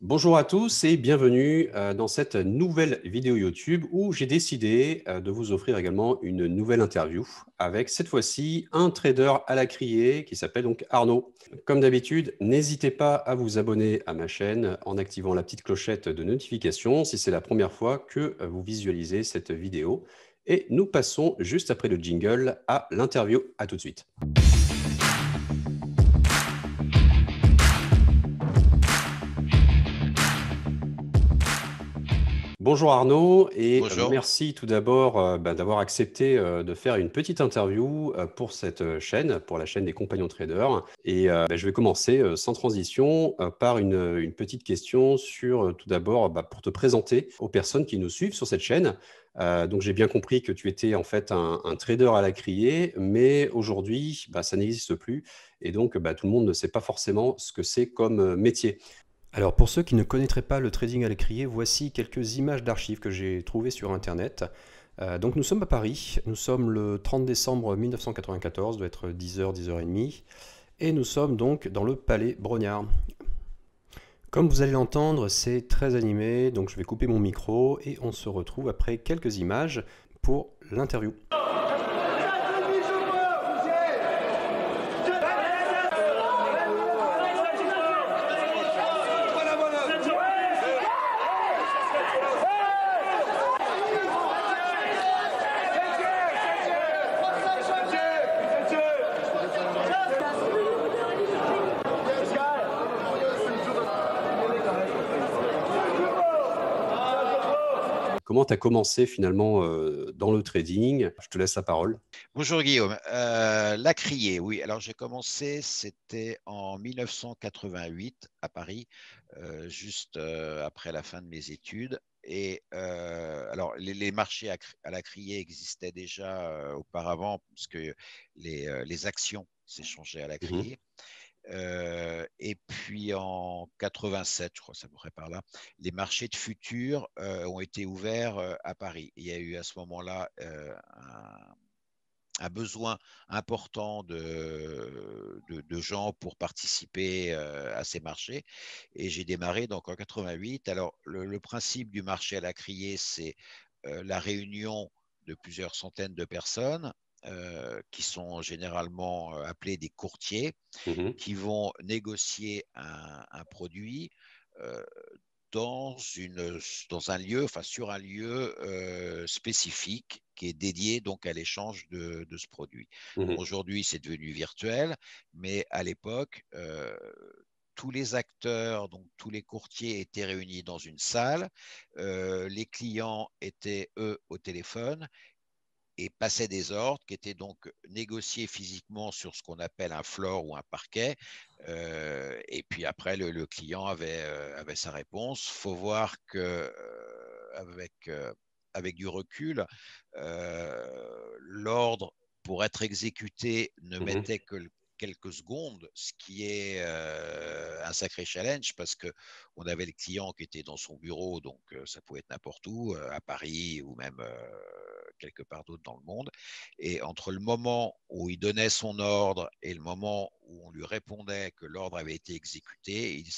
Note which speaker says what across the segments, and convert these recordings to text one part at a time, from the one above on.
Speaker 1: Bonjour à tous et bienvenue euh, dans cette nouvelle vidéo YouTube où j'ai décidé euh, de vous offrir également une nouvelle interview avec cette fois-ci un trader à la criée qui s'appelle donc Arnaud. Comme d'habitude, n'hésitez pas à vous abonner à ma chaîne en activant la petite clochette de notification si c'est la première fois que euh, vous visualisez cette vidéo. Et nous passons juste après le jingle à l'interview. À tout de suite. Bonjour Arnaud et euh, merci tout d'abord euh, bah, d'avoir accepté euh, de faire une petite interview pour cette chaîne, pour la chaîne des compagnons traders. Et bah, je vais commencer sans transition par une, petite question sur tout d'abord bah, pour te présenter aux personnes qui nous suivent sur cette chaîne. donc j'ai bien compris que tu étais en fait un, trader à la criée, mais aujourd'hui ça n'existe plus et donc tout le monde ne sait pas forcément ce que c'est comme métier. Alors pour ceux qui ne connaîtraient pas le trading à l'écrier, voici quelques images d'archives que j'ai trouvées sur Internet. Euh, donc nous sommes à Paris, nous sommes le 30 décembre 1994, doit être 10h, 10h30, et nous sommes donc dans le Palais Brognard. Comme vous allez l'entendre, c'est très animé, donc je vais couper mon micro et on se retrouve après quelques images pour l'interview. tu as commencé finalement euh, dans le trading Je te laisse la parole. Bonjour Guillaume. Euh, la criée,
Speaker 2: oui. Alors j'ai commencé, c'était en 1988 à Paris, euh, juste après la fin de mes études. Et alors, les, marchés à, la criée existaient déjà auparavant, puisque les, les actions s'échangeaient à la mmh criée. Euh, et puis en 87, je crois, ça me par là, les marchés de futur euh, ont été ouverts euh, à Paris. Il y a eu à ce moment-là un, besoin important de, de, gens pour participer à ces marchés. Et j'ai démarré donc en 88. Alors, le principe du marché à la criée, c'est la réunion de plusieurs centaines de personnes euh, qui sont généralement euh, appelés des courtiers, mmh qui vont négocier un, produit euh, dans, une, dans un lieu, enfin sur un lieu spécifique qui est dédié donc à l'échange de, ce produit. Mmh Aujourd'hui, c'est devenu virtuel, mais à l'époque, tous les acteurs, donc tous les courtiers étaient réunis dans une salle, les clients étaient eux au téléphone et passait des ordres qui étaient donc négociés physiquement sur ce qu'on appelle un floor ou un parquet. Euh, et puis après, le, client avait, euh, avait, sa réponse. Il faut voir que euh, avec, avec du recul, l'ordre pour être exécuté ne mmh mettait que quelques secondes, ce qui est un sacré challenge parce que on avait le client qui était dans son bureau, donc ça pouvait être n'importe où, à Paris ou même quelque part d'autre dans le monde. Et entre le moment où il donnait son ordre et le moment où on lui répondait que l'ordre avait été exécuté, il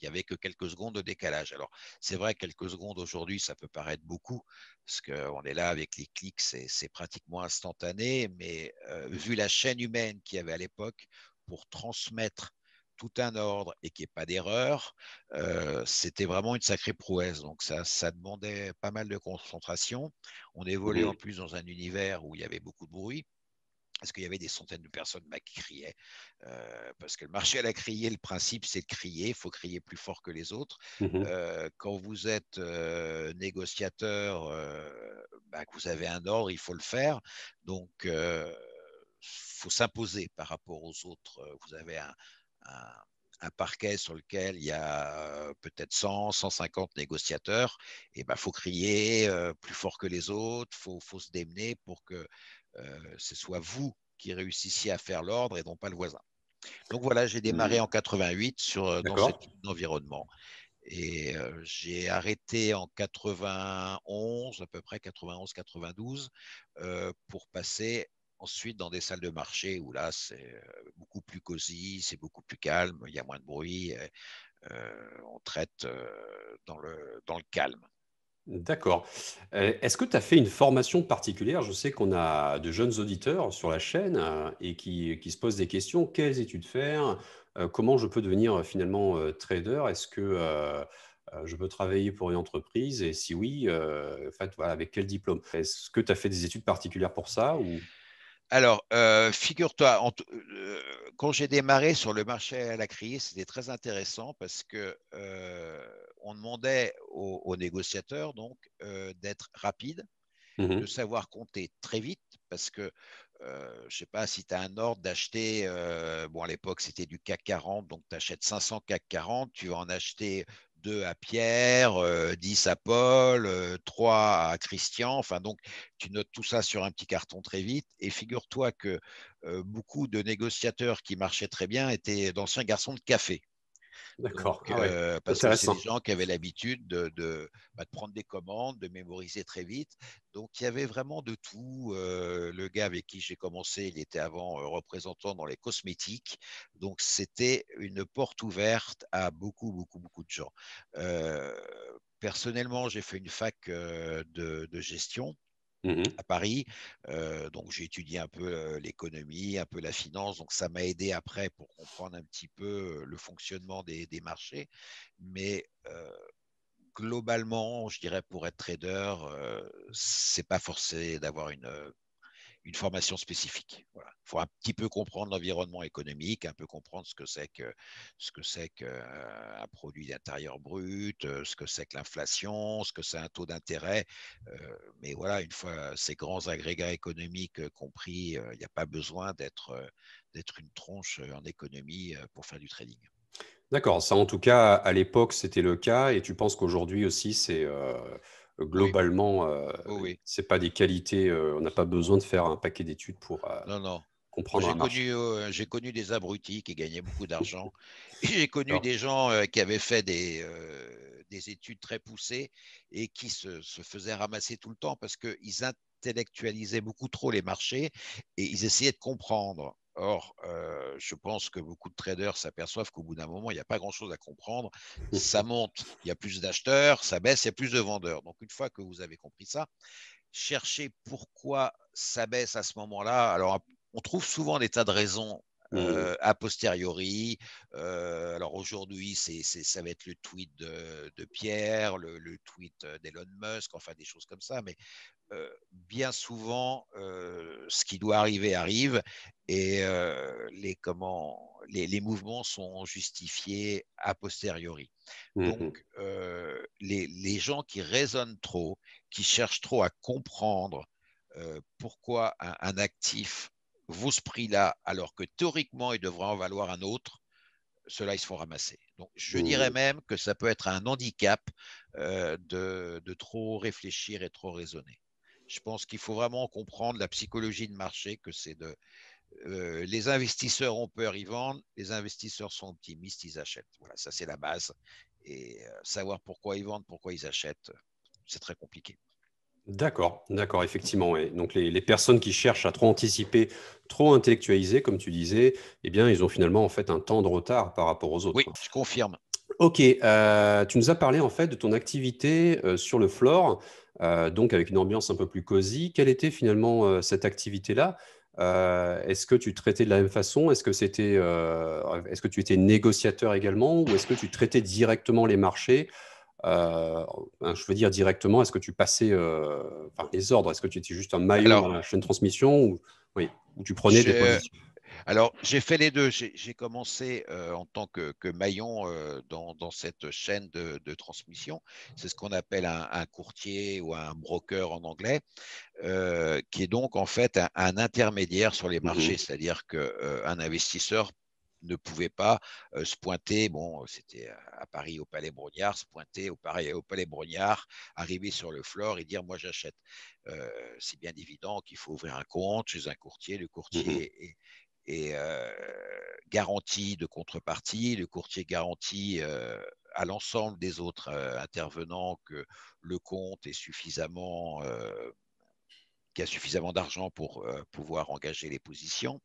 Speaker 2: n'y avait que quelques secondes de décalage. Alors, c'est vrai, quelques secondes aujourd'hui, ça peut paraître beaucoup, parce qu'on est là avec les clics, c'est pratiquement instantané, mais euh, vu la chaîne humaine qu'il y avait à l'époque, pour transmettre tout un ordre et qu'il n'y ait pas d'erreur, euh, c'était vraiment une sacrée prouesse. Donc ça, ça demandait pas mal de concentration. On évoluait en plus dans un univers où il y avait beaucoup de bruit parce qu'il y avait des centaines de personnes bah, qui criaient. Euh, parce que le marché elle la criée, le principe, c'est de crier. Il faut crier plus fort que les autres. Mmh euh, quand vous êtes négociateur, bah, vous avez un ordre, il faut le faire. Donc, il faut s'imposer par rapport aux autres. Vous avez un, un, parquet sur lequel il y a euh, peut-être 100, 150 négociateurs, il eh ben, faut crier euh, plus fort que les autres, il faut, faut, se démener pour que euh, ce soit vous qui réussissiez à faire l'ordre et non pas le voisin. Donc voilà, j'ai démarré mmh. en 88 sur, dans cet environnement. Et j'ai arrêté en 91, à peu près 91-92, pour passer Ensuite, dans des salles de marché où là, c'est euh, beaucoup plus cosy, c'est beaucoup plus calme, il y a moins de bruit, euh,
Speaker 1: on traite euh, dans le, dans le calme. D'accord. Est-ce que tu as fait une formation particulière Je sais qu'on a de jeunes auditeurs sur la chaîne et qui, qui se posent des questions. Quelles études faire Comment je peux devenir finalement trader Est-ce que je peux travailler pour une entreprise Et si oui, en fait, voilà, avec quel diplôme Est-ce que tu as fait des études particulières pour ça ou... Alors, euh, figure-toi,
Speaker 2: euh, quand j'ai démarré sur le marché à la crise, c'était très intéressant parce que euh, on demandait aux, négociateurs donc d'être rapides, mmh de savoir compter très vite parce que je ne sais pas si tu as un ordre d'acheter, bon à l'époque c'était du CAC 40, donc tu achètes 500 CAC 40, tu vas en acheter 2 à Pierre, 10 euh, à Paul, 3 euh, à Christian. Enfin, donc, tu notes tout ça sur un petit carton très vite. Et figure-toi que euh, beaucoup de négociateurs qui marchaient très bien étaient d'anciens garçons de café. D'accord. Ah euh, parce que c'est des gens qui avaient l'habitude bah, de, prendre des commandes, de mémoriser très vite. Donc il y avait vraiment de tout. Euh, le gars avec qui j'ai commencé, il était avant euh, représentant dans les cosmétiques. Donc c'était une porte ouverte à beaucoup, beaucoup, beaucoup de gens. personnellement, j'ai fait une fac de gestion Mmh à Paris. donc j'ai étudié un peu l'économie, un peu la finance. Donc ça m'a aidé après pour comprendre un petit peu le fonctionnement des, des marchés. Mais globalement, je dirais pour être trader, c'est pas forcé d'avoir une une formation spécifique. Il faut un petit peu comprendre l'environnement économique, un peu comprendre ce que c'est que ce que c'est qu'un euh, produit d'intérieur brut, euh, ce que c'est que l'inflation, ce que c'est un taux d'intérêt. Euh, mais voilà, une fois ces grands agrégats économiques compris, il n'y a pas besoin d'être d'être une tronche en économie pour faire du trading.
Speaker 1: D'accord, ça en tout cas à l'époque c'était le cas et tu penses qu'aujourd'hui aussi c'est globalement, euh, oui. c'est pas des qualités. Euh, on n'a pas besoin de faire un paquet d'études pour euh, non, comprendre. J'ai
Speaker 2: connu, j'ai connu des abrutis qui gagnaient beaucoup d'argent. j'ai connu des gens qui avaient fait des des études très poussées et qui se, se faisaient ramasser tout le temps parce qu'ils intellectualisaient beaucoup trop les marchés et ils essayaient de comprendre. Or, euh, je pense que beaucoup de traders s'aperçoivent qu'au bout d'un moment, il n'y a pas grand-chose à comprendre. Ça monte, il y a plus d'acheteurs, ça baisse, il y a plus de vendeurs. Donc, une fois que vous avez compris ça, cherchez pourquoi ça baisse à ce moment-là. Alors, on trouve souvent des tas de raisons Mmh. a posteriori. alors aujourd'hui, c'est, ça va être le tweet de, Pierre, le, tweet d'Elon Musk, enfin des choses comme ça. Mais bien souvent, ce qui doit arriver arrive et les, comment, les, mouvements sont justifiés a posteriori. Mmh Donc, les, gens qui raisonnent trop, qui cherchent trop à comprendre pourquoi un actif vous ce prix-là alors que théoriquement il devrait en valoir un autre, ceux-là ils se font ramasser. Donc je mmh. dirais même que ça peut être un handicap euh, de, trop réfléchir et trop raisonner. Je pense qu'il faut vraiment comprendre la psychologie de marché, que c'est de, euh, les investisseurs ont peur, ils vendent. Les investisseurs sont optimistes, ils achètent. Voilà, ça c'est la base. Et euh, savoir pourquoi ils vendent, pourquoi ils achètent, c'est très compliqué.
Speaker 1: D'accord, d'accord, effectivement. Donc les, personnes qui cherchent à trop anticiper, trop intellectualiser, comme tu disais, eh bien, ils ont finalement en fait un temps de retard par rapport aux autres. Oui, je confirme. Ok, euh, tu nous as parlé en fait de ton activité euh, sur le floor, euh, donc avec une ambiance un peu plus cosy. Quelle était finalement cette activité-là Est-ce que tu traitais de la même façon Est-ce que est-ce que tu étais négociateur également, ou est-ce que tu traitais directement les marchés euh, je veux dire directement, est-ce que tu passais par euh, les ordres Est-ce que tu étais juste un maillon dans la chaîne de transmission ou, oui, ou tu prenais des euh, positions
Speaker 2: alors, j'ai fait les deux. J'ai commencé en tant que, maillon dans, cette chaîne de, transmission. C'est ce qu'on appelle un, courtier ou un broker en anglais, qui est donc en fait un, intermédiaire sur les mmh marchés, c'est-à-dire qu'un investisseur ne pouvait pas se pointer. Bon, c'était à Paris, au Palais Brognard, se pointer au, Palais Brognard, arriver sur le floor et dire Moi, j'achète. c'est bien évident qu'il faut ouvrir un compte chez un courtier. Le mmh courtier est, garanti de contrepartie. Le courtier garantit à l'ensemble des autres intervenants que le compte est suffisamment qui a suffisamment d'argent pour euh, pouvoir engager les positions.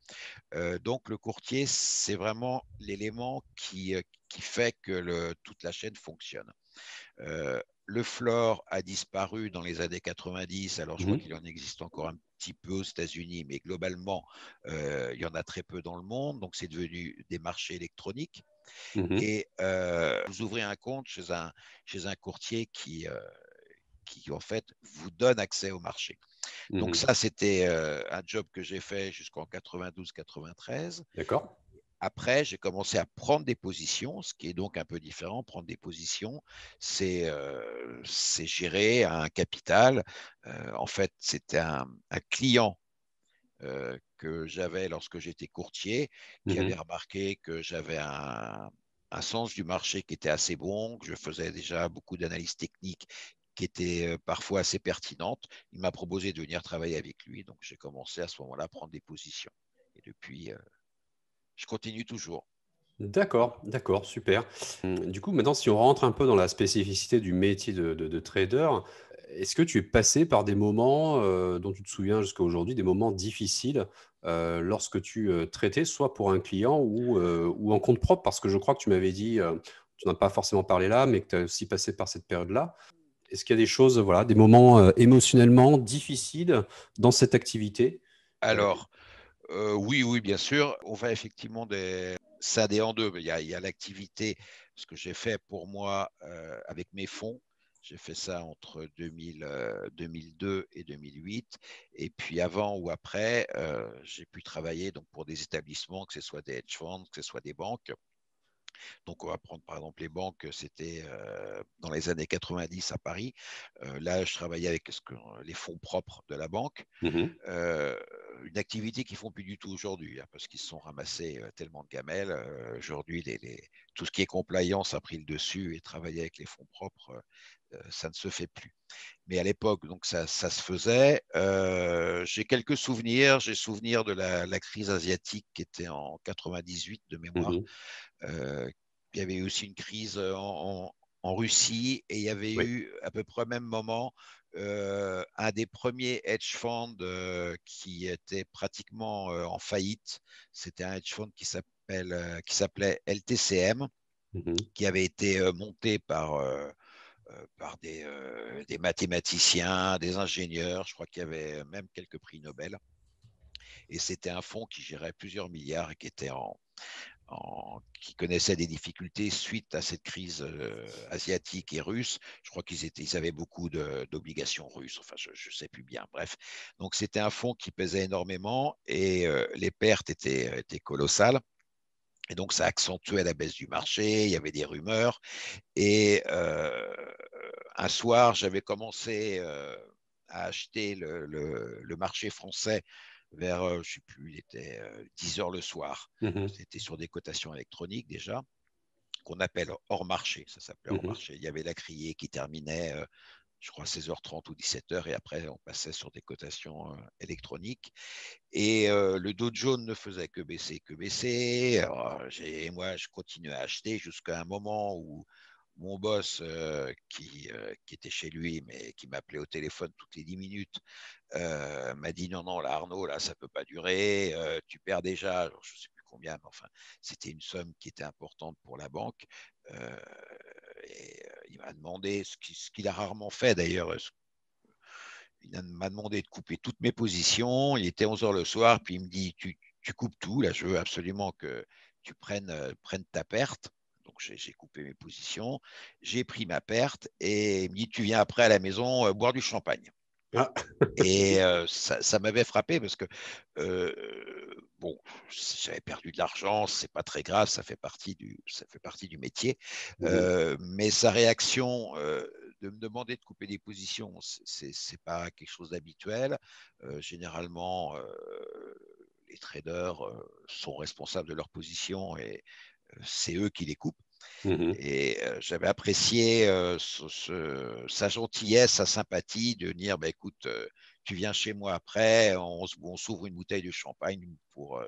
Speaker 2: Euh, donc le courtier, c'est vraiment l'élément qui, euh, qui, fait que le, toute la chaîne fonctionne. le floor a disparu dans les années 90, alors je crois mmh qu'il en existe encore un petit peu aux États-Unis, mais globalement, il y en a très peu dans le monde, donc c'est devenu des marchés électroniques. Mmh Et vous ouvrez un compte chez un, chez un courtier qui, qui en fait vous donne accès au marché. Donc mhm. ça, c'était euh, un job que j'ai fait jusqu'en 92-93. D'accord. Après, j'ai commencé à prendre des positions, ce qui est donc un peu différent. Prendre des positions, c'est euh, gérer un capital. Euh, en fait, c'était un, client que j'avais lorsque j'étais courtier qui mhm. avait remarqué que j'avais un, un sens du marché qui était assez bon, que je faisais déjà beaucoup d'analyses techniques qui était euh, parfois assez pertinente. Il m'a proposé de venir travailler avec lui, donc j'ai commencé à ce moment-là à prendre des positions. Et depuis, euh, je continue toujours.
Speaker 1: D'accord, d'accord, super. Mm. Du coup, maintenant, si on rentre un peu dans la spécificité du métier de, trader, est-ce que tu es passé par des moments euh, dont tu te souviens jusqu'à aujourd'hui, des moments difficiles lorsque tu traitais, soit pour un client ou, ou, en compte propre Parce que je crois que tu m'avais dit, tu n'as pas forcément parlé là, mais que tu as aussi passé par cette période-là. Est-ce qu'il y a des choses, voilà, des moments euh, émotionnellement difficiles dans cette activité Alors, euh, oui, oui, bien sûr.
Speaker 2: On va effectivement des, en deux. Il y a, l'activité, ce que j'ai fait pour moi euh, avec mes fonds. J'ai fait ça entre 2002 et 2008. Et puis avant ou après, j'ai pu travailler donc pour des établissements, que ce soit des hedge funds, que ce soit des banques. Donc, on va prendre par exemple les banques, c'était euh, dans les années 90 à Paris. Euh, là, je travaillais avec les fonds propres de la banque, mmh euh, une activité qu'ils font plus du tout aujourd'hui, hein, parce qu'ils se sont ramassés tellement de gamelles. aujourd'hui, tout ce qui est compliance a pris le dessus et travailler avec les fonds propres, euh, ça ne se fait plus. Mais à l'époque, donc ça, se faisait. Euh, j'ai quelques souvenirs. J'ai souvenir de la, crise asiatique qui était en 98 de mémoire. Mhm. Euh, il y avait eu aussi une crise en, Russie et il y avait eu à peu près au même moment un des premiers hedge funds qui était pratiquement en faillite. C'était un hedge fund qui s'appelle qui s'appelait LTCM, mhm. qui avait été monté par euh, par euh, des, mathématiciens, des ingénieurs. Je crois qu'il y avait même quelques prix Nobel. Et c'était un fonds qui gérait plusieurs milliards et qui connaissait des difficultés suite à cette crise euh, asiatique et russe. Je crois qu'ils avaient beaucoup d'obligations russes, enfin je ne sais plus bien, bref. Donc c'était un fonds qui pesait énormément et les pertes étaient, colossales. Et donc, ça accentuait la baisse du marché, il y avait des rumeurs. Et euh, un soir, j'avais commencé euh, à acheter le, marché français vers, euh, je ne sais plus, il était 10 heures le soir. Mmh C'était sur des cotations électroniques déjà qu'on appelle hors marché, ça s'appelait hors mmh marché. Il y avait la criée qui terminait je crois, 16h30 ou 17h, et après, on passait sur des cotations euh, électroniques. Et euh, le Dow jaune ne faisait que baisser, que baisser. et moi, je continuais à acheter jusqu'à un moment où mon boss, euh, qui, était chez lui, mais qui m'appelait au téléphone toutes les 10 minutes, m'a dit non, non, là, Arnaud, là, ça ne peut pas durer, tu perds déjà, je ne sais plus combien, mais enfin, c'était une somme qui était importante pour la banque. et il m'a demandé, ce qu'il a rarement fait d'ailleurs, euh, il m'a demandé de couper toutes mes positions. Il était 11h le soir, puis il me dit tu, coupes tout, là, je veux absolument que tu prennes euh, ta perte. Donc j'ai coupé mes positions, j'ai pris ma perte et il me dit tu viens après à la maison euh, boire du champagne. Ah. et euh, ça, m'avait frappé parce que, euh, bon, j'avais perdu de l'argent, c'est pas très grave, ça fait partie du, ça fait partie du métier. Euh, mais sa réaction de me demander de couper des positions, c'est pas quelque chose d'habituel. généralement, les traders sont responsables de leurs positions et c'est eux qui les coupent. Mmh et j'avais apprécié ce, sa gentillesse, sa sympathie de dire bah, écoute, tu viens chez moi après, on, s'ouvre une bouteille de champagne pour,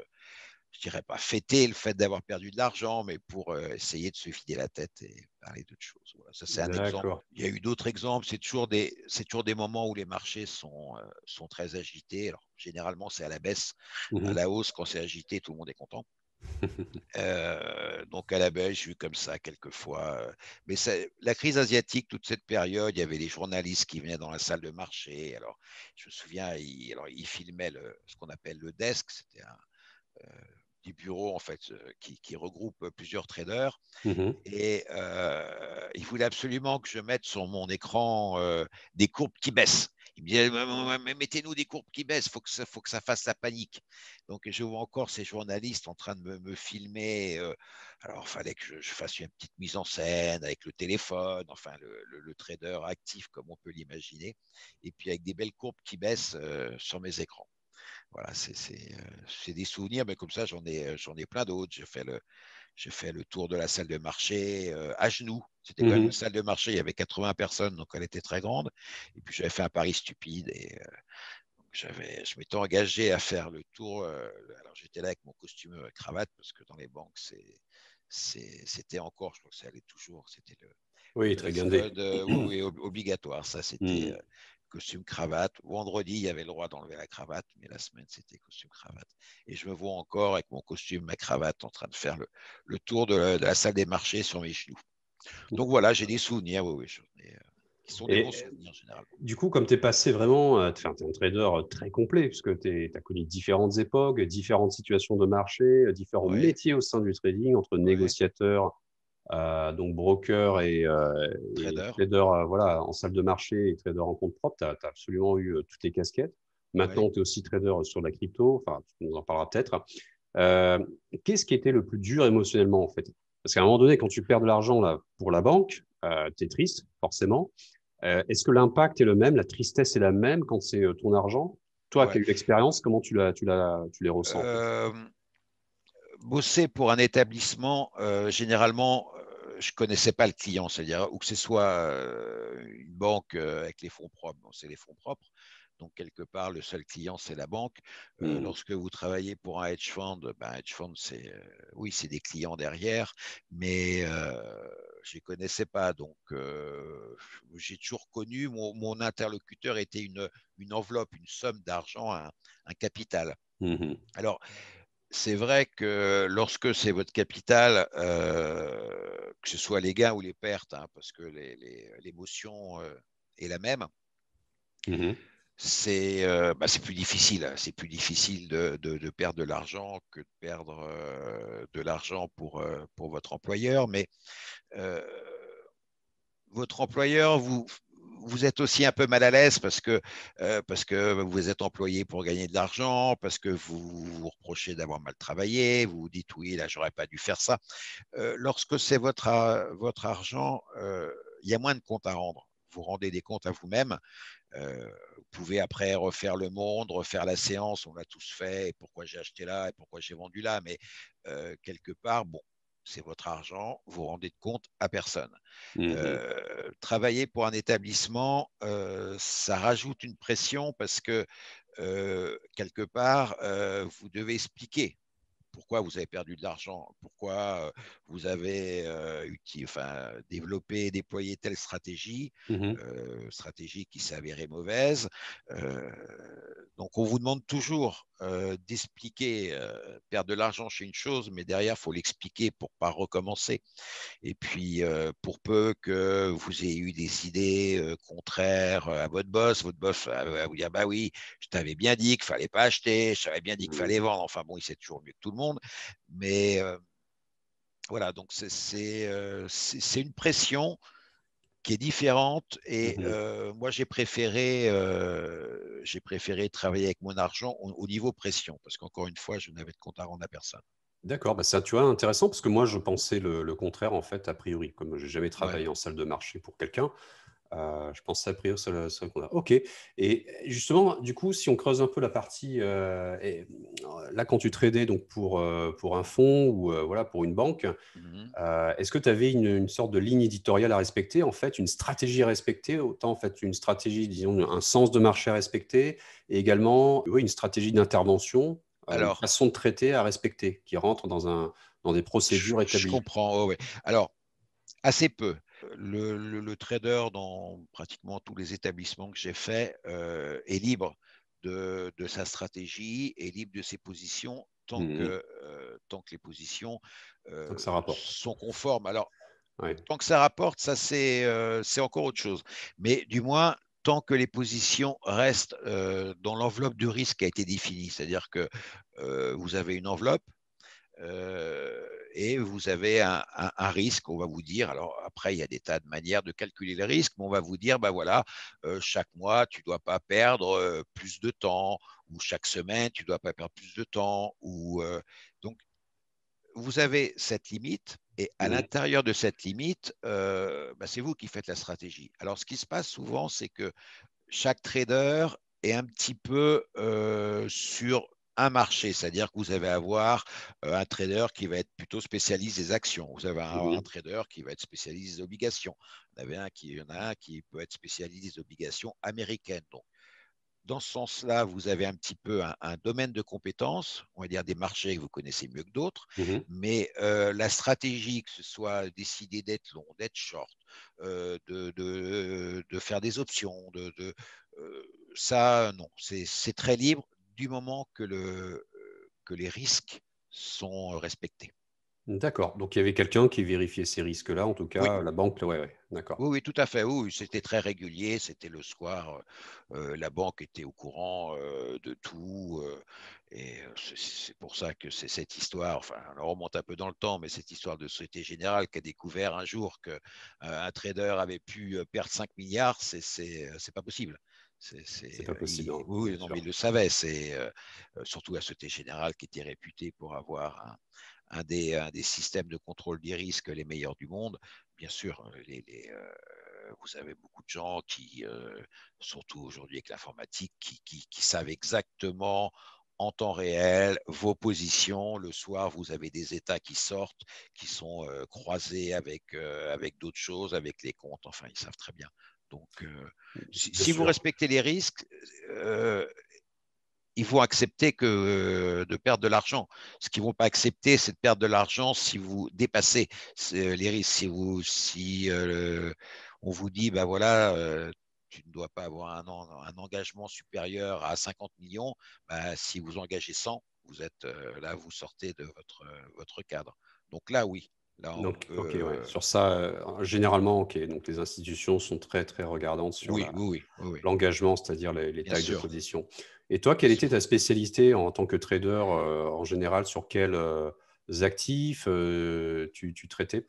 Speaker 2: je dirais pas fêter le fait d'avoir perdu de l'argent, mais pour essayer de se vider la tête et parler d'autres choses. ça, c'est un exemple. Il y a eu d'autres exemples. C'est toujours, des, c'est toujours des moments où les marchés sont, sont très agités. Alors, généralement, c'est à la baisse. Mmh à la hausse, quand c'est agité, tout le monde est content. Euh, donc à la Belge, je suis comme ça quelquefois. Euh. Mais la crise asiatique, toute cette période, il y avait des journalistes qui venaient dans la salle de marché. Alors, je me souviens, ils, alors, ils filmaient ce qu'on appelle le desk, c'était un, euh, des en fait euh, qui, regroupe plusieurs traders. Mmh Et ils voulaient absolument que je mette sur mon écran des courbes qui baissent. Il me disait, mettez-nous des courbes qui baissent, il faut, que ça, faut que ça fasse la panique. Donc, je vois encore ces journalistes en train de me, filmer. Euh, alors, il fallait que je, fasse une petite mise en scène avec le téléphone, enfin, le, trader actif, comme on peut l'imaginer, et puis avec des belles courbes qui baissent euh, sur mes écrans voilà, euh, c'est des souvenirs, mais comme ça, j'en ai, ai plein d'autres. Je fais le, j'ai fait le tour de la salle de marché euh, à genoux. C'était quand même mhm. une salle de marché, il y avait 80 personnes, donc elle était très grande. Et puis j'avais fait un pari stupide et euh, j'avais, je m'étais engagé à faire le tour. Euh, alors j'étais là avec mon costume et cravate parce que dans les banques, c'est, c'était encore, je crois que ça allait toujours, c'était le. Oui, très oui, obligatoire, ça c'était. Mhm costume cravate. Vendredi, il y avait le droit d'enlever la cravate, mais la semaine, c'était costume cravate. Et je me vois encore avec mon costume, ma cravate, en train de faire le, tour de la, salle des marchés sur mes genoux. Donc voilà, j'ai
Speaker 1: des souvenirs, oui, oui, euh, qui sont des bons souvenirs généralement. Du coup, comme tu es passé vraiment, euh, tu es un trader euh, très complet, puisque tu as connu différentes époques, différentes situations de marché, différents métiers au sein du trading, entre négociateurs, euh, donc broker et, euh, trader, euh, voilà, en salle de marché et trader en compte propre, tu as, absolument eu toutes les casquettes. Maintenant, tu es aussi trader sur la crypto, enfin, tu en parlera peut-être. Qu'est-ce qui était le plus dur émotionnellement en fait Parce qu'à un moment donné, quand tu perds de l'argent pour la banque, tu es triste, forcément. Est-ce que l'impact est le même, la tristesse est la même quand c'est ton argent Toi qui as eu l'expérience, comment tu, tu, tu les ressens
Speaker 2: Bosser pour un établissement, généralement, je ne connaissais pas le client, c'est-à-dire, ou que ce soit euh, une banque euh, avec les fonds propres, c'est les fonds propres. Donc, quelque part, le seul client, c'est la banque. Euh, mmh. Lorsque vous travaillez pour un hedge fund, ben, un hedge fund, c'est oui, c'est des clients derrière, mais je ne les connaissais pas. Donc, j'ai toujours connu, mon, interlocuteur était une, une enveloppe, une somme d'argent, un, capital. Mmh Alors, c'est vrai que lorsque c'est votre capital, euh, que ce soit les gains ou les pertes, hein, parce que l'émotion euh, est la même, mmh euh, bah, c'est plus difficile. Hein. c'est plus difficile de, perdre de l'argent que de perdre de l'argent pour, pour votre employeur. Mais votre employeur vous, vous êtes aussi un peu mal à l'aise parce que, euh, parce que vous êtes employé pour gagner de l'argent, parce que vous vous reprochez d'avoir mal travaillé, vous vous dites oui, là, j'aurais pas dû faire ça. Euh, lorsque c'est votre, euh, votre argent, euh, il y a moins de comptes à rendre. Vous rendez des comptes à vous-même. vous pouvez après refaire le monde, refaire la séance, on l'a tous fait, et pourquoi j'ai acheté là, et pourquoi j'ai vendu là, mais quelque part, bon, c'est votre argent, vous rendez de compte à personne. Mhm. Euh, travailler pour un établissement, euh, ça rajoute une pression parce que euh, quelque part, vous devez expliquer pourquoi vous avez perdu de l'argent, pourquoi vous avez euh, développé, déployé telle stratégie, mhm. stratégie qui s'avérait mauvaise. donc on vous demande toujours euh, d'expliquer, euh, perdre de l'argent, chez une chose, mais derrière, il faut l'expliquer pour ne pas recommencer. Et puis, euh, pour peu que vous ayez eu des idées contraires à votre boss, votre boss va vous dire, bah oui, je t'avais bien dit qu'il ne fallait pas acheter, je t'avais bien dit qu'il fallait vendre. Enfin bon, il sait toujours mieux que tout le monde. Mais voilà, donc c'est une pression qui est différente. Et mmh moi, j'ai préféré, j'ai préféré travailler avec mon argent au, niveau pression, parce qu'encore une fois, je n'avais de compte à rendre à personne.
Speaker 1: D'accord, bah ça, tu vois, intéressant, parce que moi, je pensais le, contraire, en fait, a priori. Comme je n'ai jamais travaillé en salle de marché pour quelqu'un, je pense a priori ce qu'on a. Ok. Et justement, du coup, si on creuse un peu la partie, euh, et, euh, là quand tu tradais donc pour, euh, pour un fonds ou voilà pour une banque, mmh est-ce que tu avais une, sorte de ligne éditoriale à respecter, en fait, une stratégie à respecter, autant en fait une stratégie, disons, un sens de marché à respecter, et également oui, une stratégie d'intervention, une façon de traiter à respecter, qui rentre dans, un, dans des procédures établies. Je comprends, oui. Alors, assez peu
Speaker 2: le, trader dans pratiquement tous les établissements que j'ai fait euh, est libre de, sa stratégie, est libre de ses positions tant, mmh que, euh, tant que les positions euh, sont conformes. Alors, tant que ça rapporte, ça c'est encore autre chose. Mais du moins, tant que les positions restent dans l'enveloppe de risque qui a été définie, c'est-à-dire que vous avez une enveloppe et vous avez un, risque, on va vous dire, alors après il y a des tas de manières de calculer le risque, mais on va vous dire, ben voilà, euh, chaque mois tu euh, ne dois pas perdre plus de temps, ou chaque semaine tu ne dois pas perdre plus de temps, ou donc vous avez cette limite, et à l'intérieur de cette limite, euh, bah, c'est vous qui faites la stratégie. Alors ce qui se passe souvent, c'est que chaque trader est un petit peu sur un marché, c'est-à-dire que vous allez avoir euh, un trader qui va être plutôt spécialiste des actions, vous avez un, trader qui va être spécialiste des obligations, vous avez un qui, il y en a un qui peut être spécialiste des obligations américaines. Donc, dans ce sens-là, vous avez un petit peu un, domaine de compétences, on va dire des marchés que vous connaissez mieux que d'autres, mmh mais euh, la stratégie, que ce soit décider d'être long, d'être short, euh, de, faire des options, de, ça, non, c'est très libre, du moment euh, que, les risques sont
Speaker 1: respectés. D'accord. Donc il y avait quelqu'un qui vérifiait ces risques-là, en tout cas la banque. D'accord. Oui, oui, tout à fait. Oui, c'était très régulier. C'était le soir. Euh, euh, la banque était au
Speaker 2: courant de tout. et c'est pour ça que c'est cette histoire. Enfin, on remonte un peu dans le temps, mais cette histoire de Société Générale qui a découvert un jour qu'un un trader avait pu perdre 5 milliards, c'est c'est pas possible. C'est euh, pas possible. oui, non, mais ils le savaient. C'est euh, euh, surtout la Société Générale qui était réputée pour avoir un, des, systèmes de contrôle des risques les meilleurs du monde. Bien sûr, vous avez beaucoup de gens qui, surtout aujourd'hui avec l'informatique, qui, savent exactement en temps réel vos positions. Le soir, vous avez des états qui sortent, qui sont croisés avec d'autres choses, avec les comptes. Enfin, ils savent très bien. Donc, euh, si, vous respectez les risques, euh, il faut accepter que, euh, de perdre de l'argent. Ce qu'ils ne vont pas accepter, c'est de perdre de l'argent si vous dépassez euh, les risques. Si, on vous dit, bah, voilà, tu ne dois pas avoir un, engagement supérieur à 50 millions, bah, si vous engagez 100, vous êtes là, vous sortez de
Speaker 1: votre cadre. Donc là, oui, donc, euh, sur ça, euh, généralement, Donc, les institutions sont très, très regardantes sur l'engagement, c'est-à-dire les, les tailles de position. Et toi, quelle était ta spécialité en tant que trader euh, en général Sur quels actifs tu, tu, traitais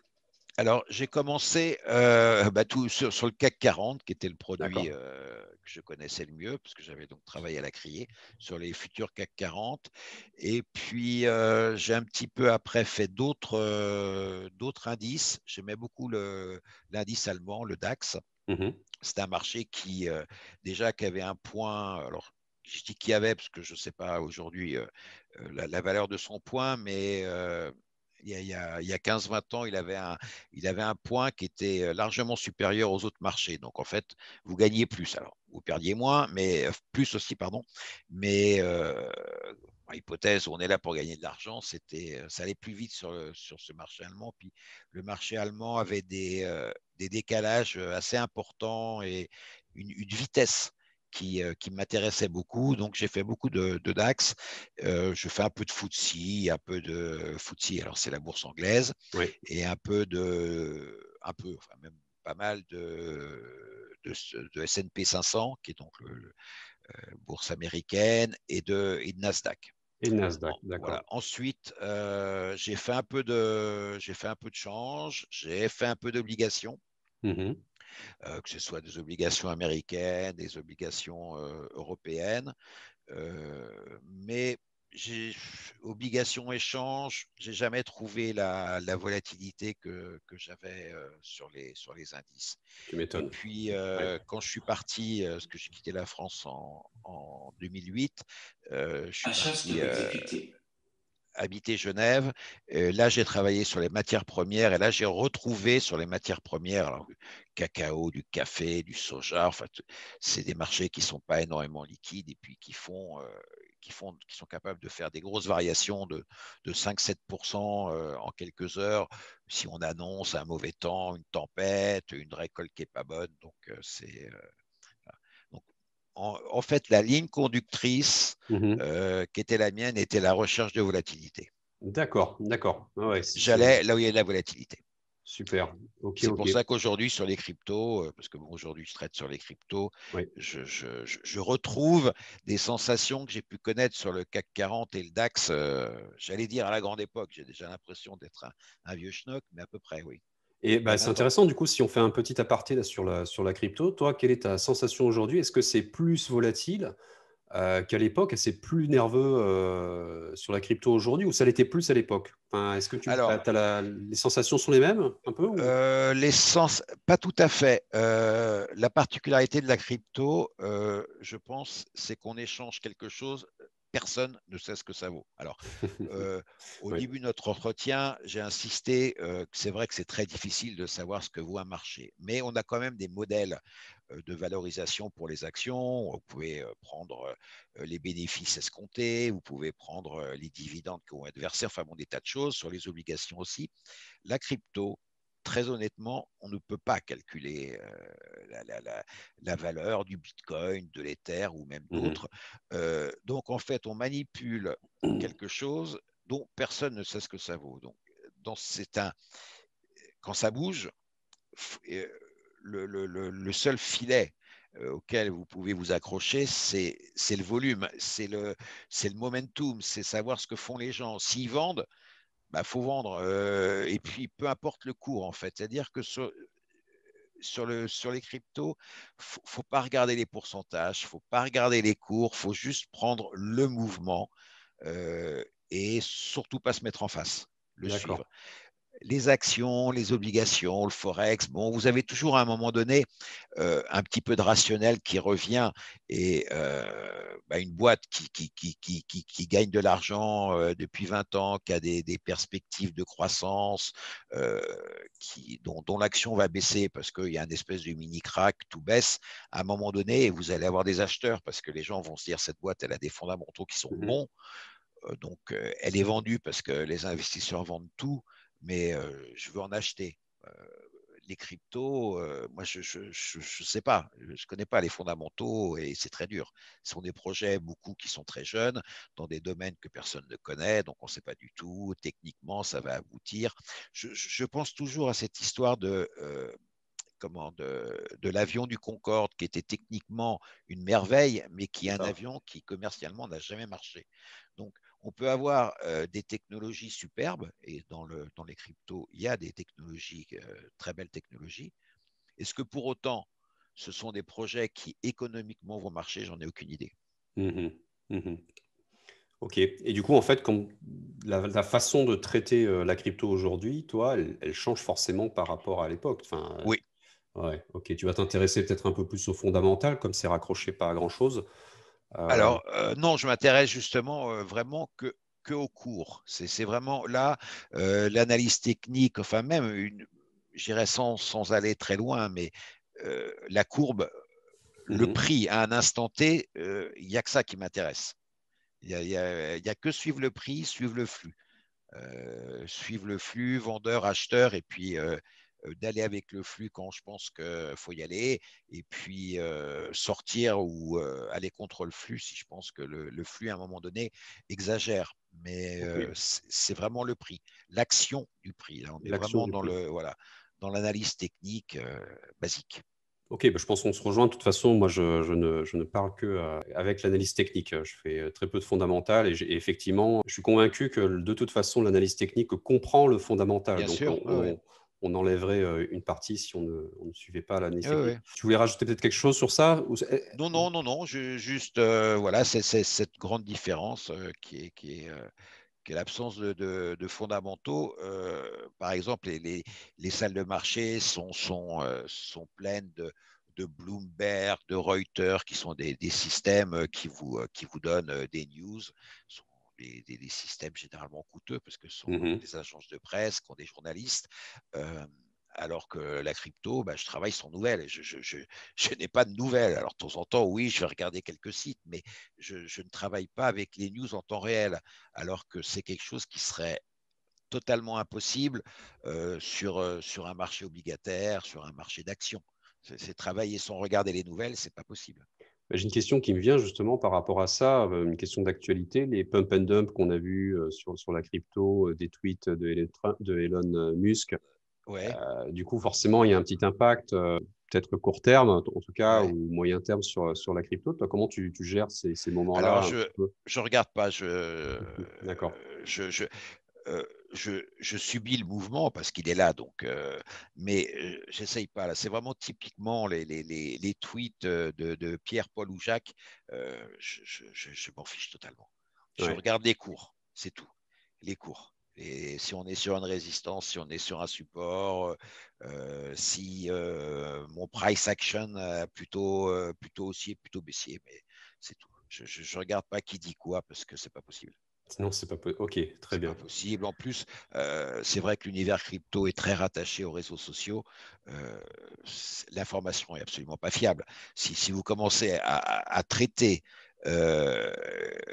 Speaker 1: alors, j'ai commencé euh,
Speaker 2: bah, tout, sur, le CAC 40, qui était le produit euh, que je connaissais le mieux, parce que j'avais donc travaillé à la criée, sur les futurs CAC 40. Et puis, euh, j'ai un petit peu après fait d'autres indices. J'aimais beaucoup l'indice allemand, le DAX. Mmh C'est un marché qui, déjà, qui avait un point. Alors, je dis qu'il y avait, parce que je ne sais pas aujourd'hui la, valeur de son point, mais il y a, 15-20 ans, il avait, un, il avait un point qui était euh, largement supérieur aux autres marchés. Donc, en fait, vous gagniez plus. Alors, vous perdiez moins, mais euh, plus aussi, pardon. Mais euh, hypothèse on est là pour gagner de l'argent, c'était, ça allait plus vite sur, sur ce marché allemand. Puis le marché allemand avait des, des décalages assez importants et une vitesse euh, qui, m'intéressait beaucoup. Donc, j'ai fait beaucoup de, DAX. Euh, je fais un peu de FTSE, un peu de FTSE, alors c'est la bourse anglaise, et un peu de, un peu, enfin même pas mal de, de, S&P 500, qui est donc la euh, bourse américaine, et de, et de Nasdaq. Et Nasdaq, d'accord. Ensuite, j'ai fait un peu de, j'ai fait un peu de change, j'ai fait un peu d'obligations. Mmh euh, que ce soit des obligations américaines, des obligations euh, européennes. Euh, mais obligations échange, j'ai jamais trouvé la, volatilité que, j'avais sur, les, sur les indices. Tu m'étonnes. Et puis, quand je suis parti, parce que j'ai quitté la France en, en 2008, je suis ah, parti, Habiter Genève. là, j'ai travaillé sur les matières premières et là, j'ai retrouvé sur les matières premières, cacao, du café, du soja. fait, c'est des marchés qui ne sont pas énormément liquides et puis qui font, euh, qui font, qui sont capables de faire des grosses variations de, de 5-7% euh, en quelques heures si on annonce un mauvais temps, une tempête, une récolte qui n'est pas bonne. Donc, euh, c'est en, fait, la ligne conductrice mhm. euh, qui était la mienne était la recherche de volatilité. D'accord, d'accord. Ah j'allais là où il y a de la volatilité. Super. c'est pour ça qu'aujourd'hui, sur les cryptos, euh, parce que aujourd'hui, je traite sur les cryptos, je, retrouve des sensations que j'ai pu connaître sur le CAC 40 et le DAX, euh, j'allais dire à la grande époque. J'ai déjà l'impression d'être un vieux schnock, mais à peu près, oui.
Speaker 1: Et bah, c'est intéressant, du coup, si on fait un petit aparté sur, la, sur la crypto, toi, quelle est ta sensation aujourd'hui Est-ce que c'est plus volatile euh, qu'à l'époque C'est plus nerveux euh, sur la crypto aujourd'hui ou ça l'était plus à l'époque Est-ce que tu, les sensations sont les mêmes
Speaker 2: un peu euh, les Pas tout à fait. la particularité de la crypto, je pense, c'est qu'on échange quelque chose personne ne sait ce que ça vaut. Alors, euh, au début de notre entretien, j'ai insisté, euh, que c'est vrai que c'est très difficile de savoir ce que vaut un marché, mais on a quand même des modèles euh, de valorisation pour les actions. Vous pouvez prendre les bénéfices escomptés, vous pouvez prendre les dividendes qui être versés, enfin bon, des tas de choses, sur les obligations aussi. La crypto, très honnêtement, on ne peut pas calculer euh, la, valeur du Bitcoin, de l'Ether ou même mhm. d'autres. Euh, donc en fait, on manipule mhm. quelque chose dont personne ne sait ce que ça vaut. Donc, dans, un, quand ça bouge, euh, le, seul filet auquel vous pouvez vous accrocher, c'est le volume, c'est le momentum, c'est savoir ce que font les gens. S'ils vendent, il bah, faut vendre. et puis, peu importe le cours, en fait. C'est-à-dire que sur, sur, les cryptos, faut, faut pas regarder les pourcentages, faut pas regarder les cours, faut juste prendre le mouvement et surtout pas se mettre en face, le suivre les actions, les obligations, le forex, bon, vous avez toujours à un moment donné euh, un petit peu de rationnel qui revient et euh, bah, une boîte qui, qui, gagne de l'argent euh, depuis 20 ans, qui a des, perspectives de croissance, dont, dont l'action va baisser parce qu'il y a une espèce de mini crack, tout baisse, à un moment donné, vous allez avoir des acheteurs parce que les gens vont se dire cette boîte, elle a des fondamentaux qui sont mmh bons. Donc, elle est vendue parce que les investisseurs vendent tout mais euh, je veux en acheter. Euh, les cryptos, euh, moi, je ne sais pas, je ne connais pas les fondamentaux et c'est très dur. Ce sont des projets, beaucoup qui sont très jeunes, dans des domaines que personne ne connaît, donc on ne sait pas du tout, techniquement, ça va aboutir. Je, pense toujours à cette histoire de... comment, de, l'avion du Concorde, qui était techniquement une merveille, mais qui est un ah. avion qui commercialement n'a jamais marché. Donc, on peut avoir euh, des technologies superbes, et dans, les cryptos, il y a des technologies, euh, très belles technologies. Est-ce que pour autant, ce sont des projets qui économiquement vont marcher J'en ai aucune idée.
Speaker 1: Mmh mmh ok. Et du coup, en fait, la, façon de traiter euh, la crypto aujourd'hui, toi, elle, change forcément par rapport à l'époque. oui. ok. Tu vas t'intéresser peut-être un peu plus au fondamental, comme c'est raccroché pas à grand-chose. Euh, Alors, euh, non, je
Speaker 2: m'intéresse justement
Speaker 1: euh, vraiment que, au cours. C'est vraiment là
Speaker 2: l'analyse technique, enfin même, j'irais sans, sans aller très loin, mais la courbe, le mhm. prix à un instant T, il n'y a que ça qui m'intéresse. Il n'y a, a, que suivre le prix, suivre le flux. suivre le flux, vendeur, acheteur, et puis euh, d'aller avec le flux quand je pense qu'il faut y aller, et puis euh, sortir ou euh, aller contre le flux si je pense que le, flux à un moment donné exagère mais c'est vraiment le prix, l'action du prix. on est vraiment dans le voilà, dans l'analyse technique basique.
Speaker 1: Ok, bah, je pense qu'on se rejoint. De toute façon, moi, je, ne, parle que avec l'analyse technique. Je fais très peu de fondamental et, effectivement, je suis convaincu que de toute façon, l'analyse technique comprend le fondamental on enlèverait euh, une partie si on ne, suivait pas la nécessité. Tu voulais rajouter peut-être quelque chose sur ça eh,
Speaker 2: Non, non, non, non. Je, juste,
Speaker 1: euh, voilà,
Speaker 2: c'est cette grande différence euh, qui est, l'absence de, fondamentaux. par exemple, les, salles de marché sont, pleines de, Bloomberg, de Reuters, qui sont des, systèmes qui vous, donnent des news, des, systèmes généralement coûteux, parce que ce sont mmh des agences de presse, qui ont des journalistes. Euh, alors que la crypto, bah, je travaille sans nouvelles. Je, je, n'ai pas de nouvelles. Alors, de temps en temps, oui, je vais regarder quelques sites, mais je, ne travaille pas avec les news en temps réel, alors que c'est quelque chose qui serait totalement impossible euh, euh, sur, un marché obligataire, sur un marché d'action.
Speaker 1: C'est travailler sans regarder les nouvelles, ce n'est pas possible. Bah, j'ai une question qui me vient justement par rapport à ça, euh, une question d'actualité, les pump and dump qu'on a vu euh, sur, sur la crypto, euh, des tweets de Elon, de Elon Musk. Ouais. du coup, forcément, il y a un petit impact, peut-être court terme, en tout cas, ou moyen terme sur, sur la crypto. Toi, comment tu, tu gères ces, ces moments-là Alors,
Speaker 2: je ne regarde pas. Je, D'accord. Je, je, je, subis le mouvement parce qu'il est là, donc, euh, mais je euh, j'essaye pas. c'est vraiment typiquement les, tweets euh, de, Pierre, Paul ou Jacques. je, m'en fiche totalement. Je regarde les cours, c'est tout. Les cours. Et si on est sur une résistance, si on est sur un support, si mon price action plutôt plutôt haussier, plutôt baissier, mais c'est tout. Je, ne regarde pas qui dit quoi parce que c'est pas possible. Sinon, c'est pas possible. Ok, très bien. Pas possible. En plus, euh, c'est vrai que l'univers crypto est très rattaché aux réseaux sociaux. Euh, l'information est absolument pas fiable. Si, vous commencez à, traiter euh,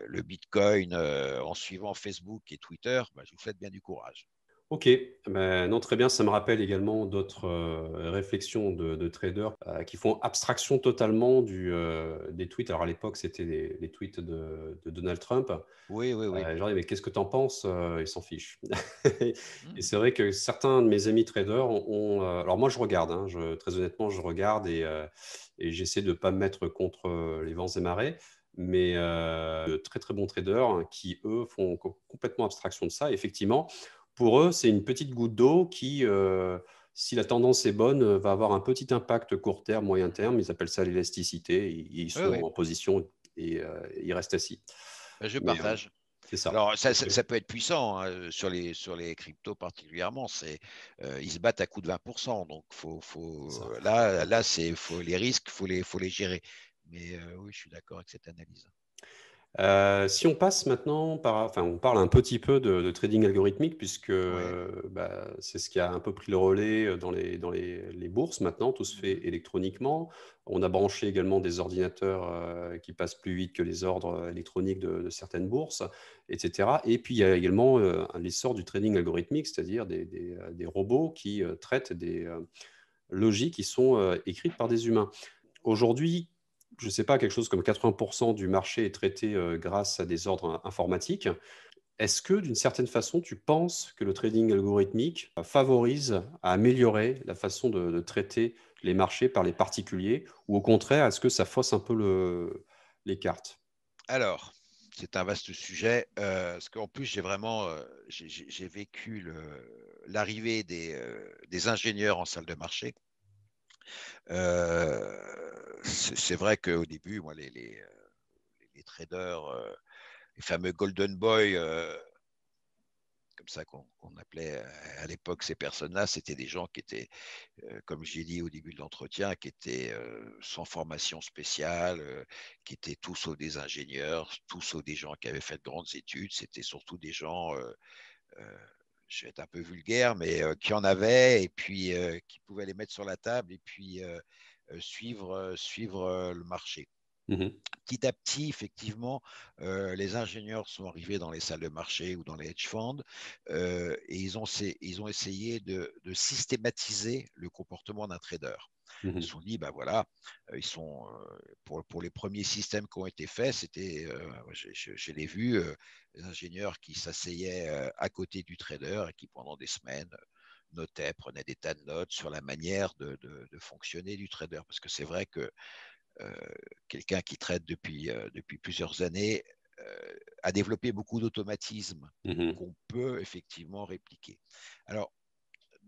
Speaker 1: le Bitcoin en
Speaker 2: suivant Facebook et Twitter, je bah, vous souhaite bien du courage.
Speaker 1: Ok, ben, non, très bien. Ça me rappelle également d'autres euh, réflexions de, traders euh, qui font abstraction totalement du, euh, des tweets. Alors à l'époque, c'était les, tweets de, Donald Trump. Oui, oui, oui. genre, mais qu'est-ce que tu en penses Ils s'en fichent. Mmh. et c'est vrai que certains de mes amis traders ont. alors moi, je regarde. Hein. très honnêtement, je regarde et, j'essaie de ne pas me mettre contre les vents et marées mais de très très bons traders hein, qui eux font complètement abstraction de ça. effectivement, pour eux, c'est une petite goutte d'eau qui, euh, si la tendance est bonne, euh, va avoir un petit impact court terme, moyen terme. Ils appellent ça l'élasticité. Ils, sont en position et euh, ils restent assis. Bah, je partage. C'est ça. Alors, ça, peut être puissant hein, sur, les, sur les
Speaker 2: cryptos particulièrement. C'est, ils se battent à coup de 20%. Donc, faut, faut, là,
Speaker 1: là c'est, faut, les risques, il faut les, faut les gérer. Mais oui, je suis d'accord avec cette analyse. Euh, si on passe maintenant, par, enfin, on parle un petit peu de, trading algorithmique, puisque euh, bah, c'est ce qui a un peu pris le relais euh, dans, les, dans les, les, bourses maintenant, tout se fait mmh. électroniquement. On a branché également des ordinateurs qui passent plus vite que les ordres électroniques de, certaines bourses, etc. Et puis il y a également l'essor du trading algorithmique, c'est-à-dire des, des, des, robots qui traitent des logiques qui sont écrites par des humains. Aujourd'hui, je ne sais pas, quelque chose comme 80% du marché est traité euh, grâce à des ordres informatiques. Est-ce que, d'une certaine façon, tu penses que le trading algorithmique favorise à améliorer la façon de, traiter les marchés par les particuliers ou au contraire, est-ce que ça fausse un peu le, les cartes
Speaker 2: Alors, c'est un vaste sujet. Euh, parce qu'en plus, j'ai vraiment euh, j'ai, vécu l'arrivée des, ingénieurs en salle de marché euh, c'est vrai qu'au début, moi, les, les, euh, traders, euh, les fameux Golden Boy, comme ça qu'on appelait à l'époque ces personnes-là, c'était des gens qui étaient, comme j'ai dit au début de l'entretien, qui étaient sans formation spéciale, qui étaient tous sauf des ingénieurs, tous sauf des gens qui avaient fait de grandes études, c'était surtout des gens je vais être un peu vulgaire, mais euh, qui en avait et puis euh, qui pouvaient les mettre sur la table et puis euh, suivre, suivre le marché. Mmh petit à petit, effectivement, les ingénieurs sont arrivés dans les salles de marché ou dans les hedge funds et ils ont, ils ont essayé de systématiser le comportement d'un trader. Mmh ils se sont dit, ben voilà, euh, ils sont euh, pour, pour les premiers systèmes qui ont été faits, c'était, euh, je, les l'ai vu, des ingénieurs qui s'asseyaient à côté du trader et qui pendant des semaines notaient, prenaient des tas de notes sur la manière de, de, fonctionner du trader, parce que c'est vrai que quelqu'un qui traite depuis, depuis plusieurs années a développé beaucoup d'automatismes mmh qu'on peut effectivement répliquer. Alors,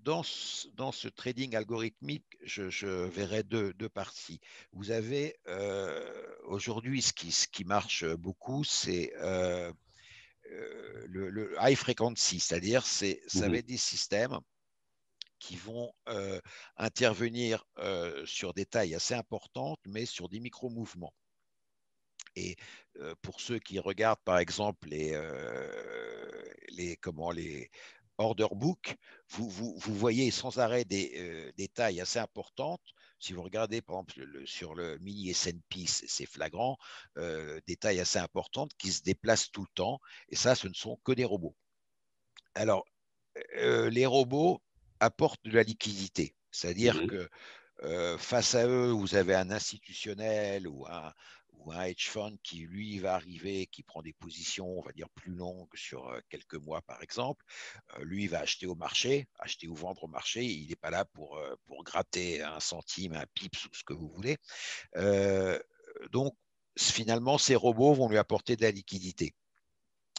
Speaker 2: dans ce, dans ce trading algorithmique, je, verrai deux, parties. Vous avez euh, aujourd'hui ce qui, qui marche beaucoup, c'est euh, euh, le, high frequency, c'est-à-dire c'est ça mhm. va être des systèmes qui vont intervenir sur des tailles assez importantes, mais sur des micro-mouvements. Et pour ceux qui regardent, par exemple, les, les, comment, les, order book, vous, vous, voyez sans arrêt euh, des, tailles assez importantes. Si vous regardez, par exemple, sur le mini S&P, c'est flagrant, euh, des tailles assez importantes qui se déplacent tout le temps. Et ça, ce ne sont que des robots. Alors, euh, les robots apportent de la liquidité. C'est-à-dire mmh que face à eux, vous avez un institutionnel ou un, ou un hedge fund qui, lui, va arriver, qui prend des positions, on va dire, plus longues sur euh, quelques mois, par exemple, euh, lui, va acheter au marché, acheter ou vendre au marché. Il n'est pas là pour, euh, pour gratter un centime, un pips ou ce que vous voulez. donc, finalement, ces robots vont lui apporter de la liquidité.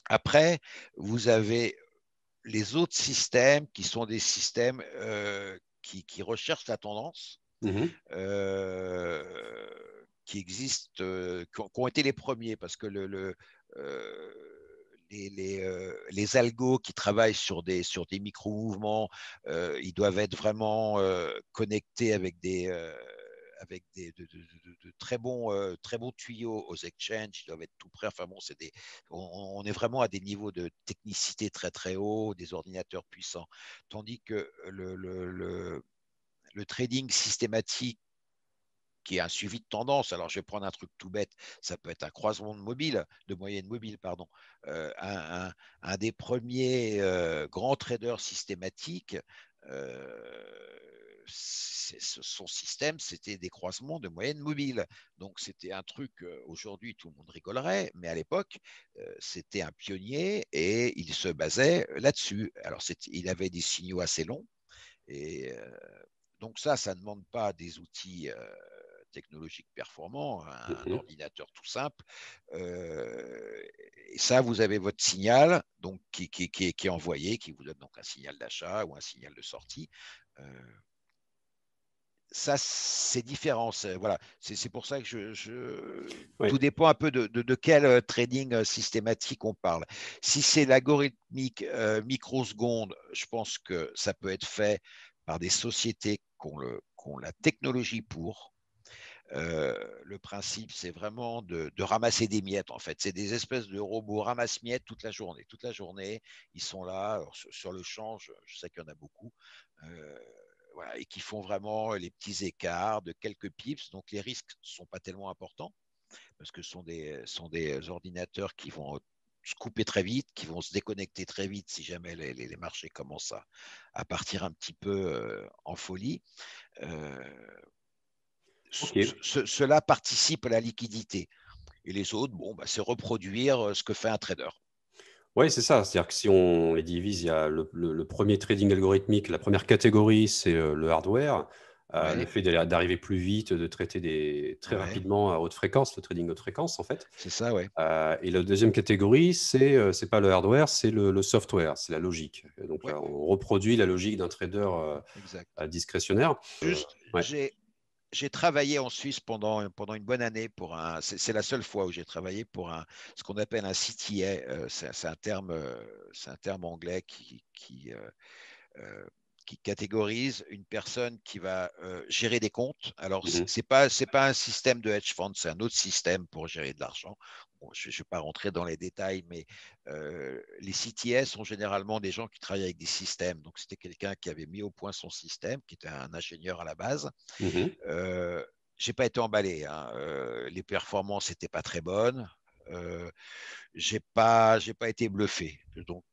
Speaker 2: Après, vous avez les autres systèmes qui sont des systèmes qui, recherchent la tendance. Mmh qui existent, euh, qui, ont, été les premiers, parce que le, euh, les, les, euh, les, algos qui travaillent sur des, sur des micro-mouvements, ils doivent être vraiment connectés avec des avec des, de, très, bons, très bons tuyaux aux exchanges, ils doivent être tout prêts. Enfin bon, c'est des, on, est vraiment à des niveaux de technicité très très hauts, des ordinateurs puissants. Tandis que le, le, le trading systématique qui a un suivi de tendance. Alors, je vais prendre un truc tout bête. Ça peut être un croisement de mobile, de moyenne mobile, pardon. Euh, un, des premiers euh, grands traders systématiques. Euh, son système, c'était des croisements de moyenne mobile. Donc, c'était un truc, aujourd'hui, tout le monde rigolerait, mais à l'époque, c'était un pionnier et il se basait là-dessus. Alors, il avait des signaux assez longs. Et donc, ça, ça ne demande pas des outils technologique performant, un, mm-hmm. ordinateur tout simple. Euh, et ça, vous avez votre signal donc, qui, qui, qui, est envoyé, qui vous donne donc un signal d'achat ou un signal de sortie. Euh, ça, c'est différent. Voilà, c'est pour ça que je, tout dépend un peu de, de, quel euh, trading systématique on parle. Si c'est l'algorithmique microseconde, je pense que ça peut être fait par des sociétés qu'on le, qui ont la technologie pour, le principe, c'est vraiment de, ramasser des miettes, en fait. C'est des espèces de robots ramasse-miettes toute la journée. Toute la journée, ils sont là. sur, le champ, je, sais qu'il y en a beaucoup. et qui font vraiment les petits écarts de quelques pips. Donc, les risques ne sont pas tellement importants parce que ce sont des, sont des ordinateurs qui vont se couper très vite, qui vont se déconnecter très vite si jamais les, marchés commencent à, partir un petit peu en folie. Euh, cela participe à la liquidité. Et les autres, bon, bah, c'est reproduire euh, ce que fait un trader.
Speaker 1: Oui, c'est ça. C'est-à-dire que si on les divise, il y a le, premier trading algorithmique, la première catégorie, c'est euh, le hardware. Euh, fait d'arriver plus vite, de traiter des, très rapidement à haute fréquence, le trading haute fréquence en fait. C'est ça, oui. Euh, et la deuxième catégorie, c'est pas le hardware, c'est le, software, c'est la logique. donc on reproduit la logique d'un trader euh, discrétionnaire. Juste, j'ai
Speaker 2: j'ai travaillé en Suisse pendant, pendant une bonne année pour un. C'est la seule fois où j'ai travaillé pour un, ce qu'on appelle un CTA. Euh, c'est un terme, euh, un terme anglais qui, euh, qui catégorise une personne qui va euh, gérer des comptes. Alors, mmh ce n'est pas, pas un système de hedge fund, c'est un autre système pour gérer de l'argent. je ne vais pas rentrer dans les détails, mais euh, les CTS sont généralement des gens qui travaillent avec des systèmes. Donc, c'était quelqu'un qui avait mis au point son système, qui était un ingénieur à la base. Mmh euh, j'ai pas été emballé. Hein. les performances n'étaient pas très bonnes. j'ai pas, j'ai pas été bluffé. Donc,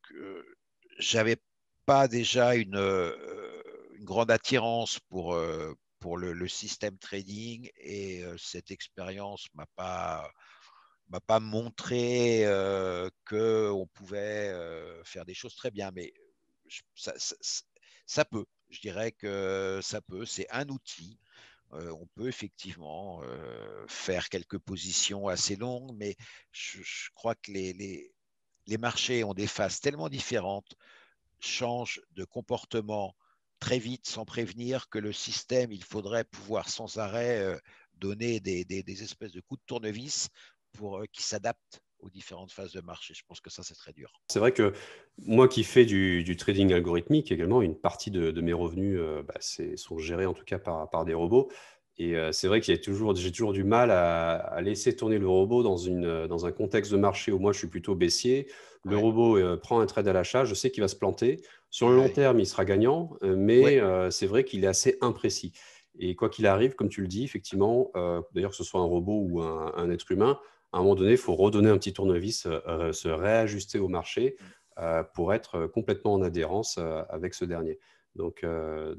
Speaker 2: j'avais pas déjà euh, une, grande attirance pour, euh, pour le, système trading et euh, cette expérience m'a m'a pas montré qu'on pouvait faire des choses très bien, mais ça, peut. Je dirais que ça peut. C'est un outil. on peut effectivement faire quelques positions assez longues, mais je, crois que les, les, les, marchés ont des phases tellement différentes change de comportement très vite sans prévenir que le système, il faudrait pouvoir sans arrêt euh, donner des, espèces de coups de tournevis pour euh, qu'ils s'adaptent aux différentes phases de marché. Je pense que ça, c'est très dur.
Speaker 1: C'est vrai que moi qui fais du, trading algorithmique également, une partie de, mes revenus euh, bah, sont gérés en tout cas par, par des robots. Et euh, c'est vrai qu'il y a toujours, j'ai toujours du mal à, laisser tourner le robot dans, une, euh, dans un contexte de marché où moi je suis plutôt baissier. Le robot euh, prend un trade à l'achat, je sais qu'il va se planter. Sur le long terme, il sera gagnant, mais c'est vrai qu'il est assez imprécis. Et quoi qu'il arrive, comme tu le dis, effectivement, d'ailleurs que ce soit un robot ou un, être humain, à un moment donné, il faut redonner un petit tournevis, se réajuster au marché mm. pour être complètement en adhérence avec ce dernier. Donc,